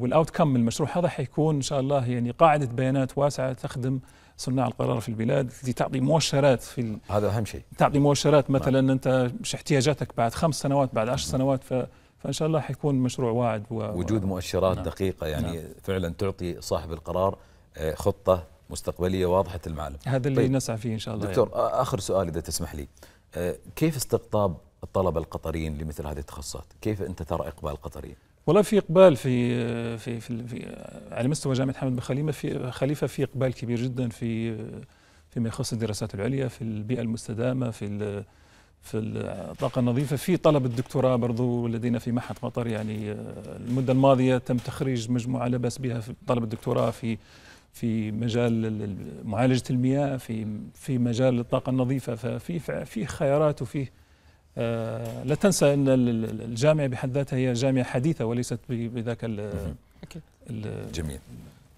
والاوت كم من المشروع هذا حيكون ان شاء الله يعني قاعده بيانات واسعه تخدم صناع القرار في البلاد التي تعطي مؤشرات في هذا اهم شيء تعطي مؤشرات نعم. مثلا ما. انت مش احتياجاتك بعد خمس سنوات بعد عشر نعم. سنوات ف فان شاء الله حيكون مشروع واعد و... وجود مؤشرات نعم. دقيقه يعني نعم. فعلا تعطي صاحب القرار آه، خطه مستقبليه واضحه المعلم هذا اللي طيب. نسعى فيه ان شاء الله يعني. دكتور يعني. اخر سؤال اذا تسمح لي آه، كيف استقطاب الطلبه القطريين لمثل هذه التخصصات كيف انت ترى اقبال القطريين والله في اقبال في في في, في على مستوى جامعه حمد بن خليفه في خليفه في اقبال كبير جدا في فيما يخص الدراسات العليا في البيئه المستدامه في في الطاقه النظيفه في طلب الدكتوراه برضو لدينا في معهد قطر يعني المده الماضيه تم تخريج مجموعه لا باس بها في طلب الدكتوراه في في مجال معالجه المياه في في مجال الطاقه النظيفه ففي في خيارات وفيه آه، لا تنسى ان الجامعه بحد ذاتها هي جامعه حديثه وليست بذاك ال اكيد جميل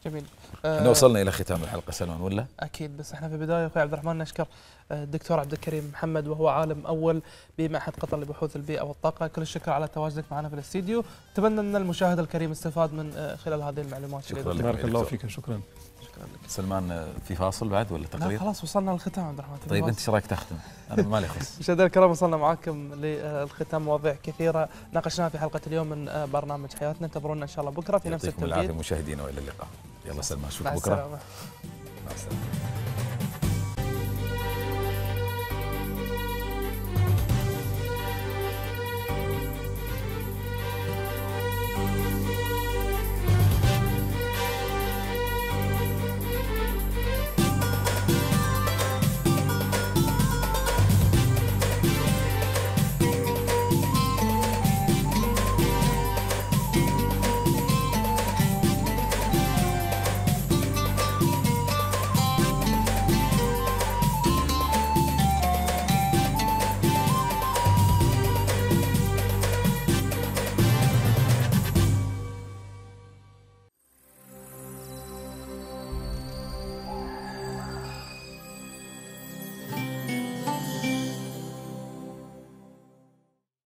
جميل احنا آه، وصلنا الى ختام الحلقه سلمان ولا؟ اكيد بس احنا في البدايه اخوي عبد الرحمن نشكر آه، الدكتور عبد الكريم محمد وهو عالم اول بمعهد قطر لبحوث البيئه والطاقه، كل الشكر على تواجدك معنا في الاستديو، اتمنى ان المشاهد الكريم استفاد من خلال هذه المعلومات شكرا بارك الله فيك شكرا شكرا لك سلمان في فاصل بعد ولا تقرير؟ لا خلاص وصلنا للختام عبد الرحمن طيب انت ايش رايك تختم؟ انا ما لي خص مشاهدينا (laughs) الكرام وصلنا معاكم للختام مواضيع كثيره ناقشناها في حلقه اليوم من برنامج حياتنا انتظرونا ان شاء الله بكره في نفس التوقيت يعطيكم العافيه مشاهدينا والى اللقاء يلا سلمان شوف بكره مع السلامه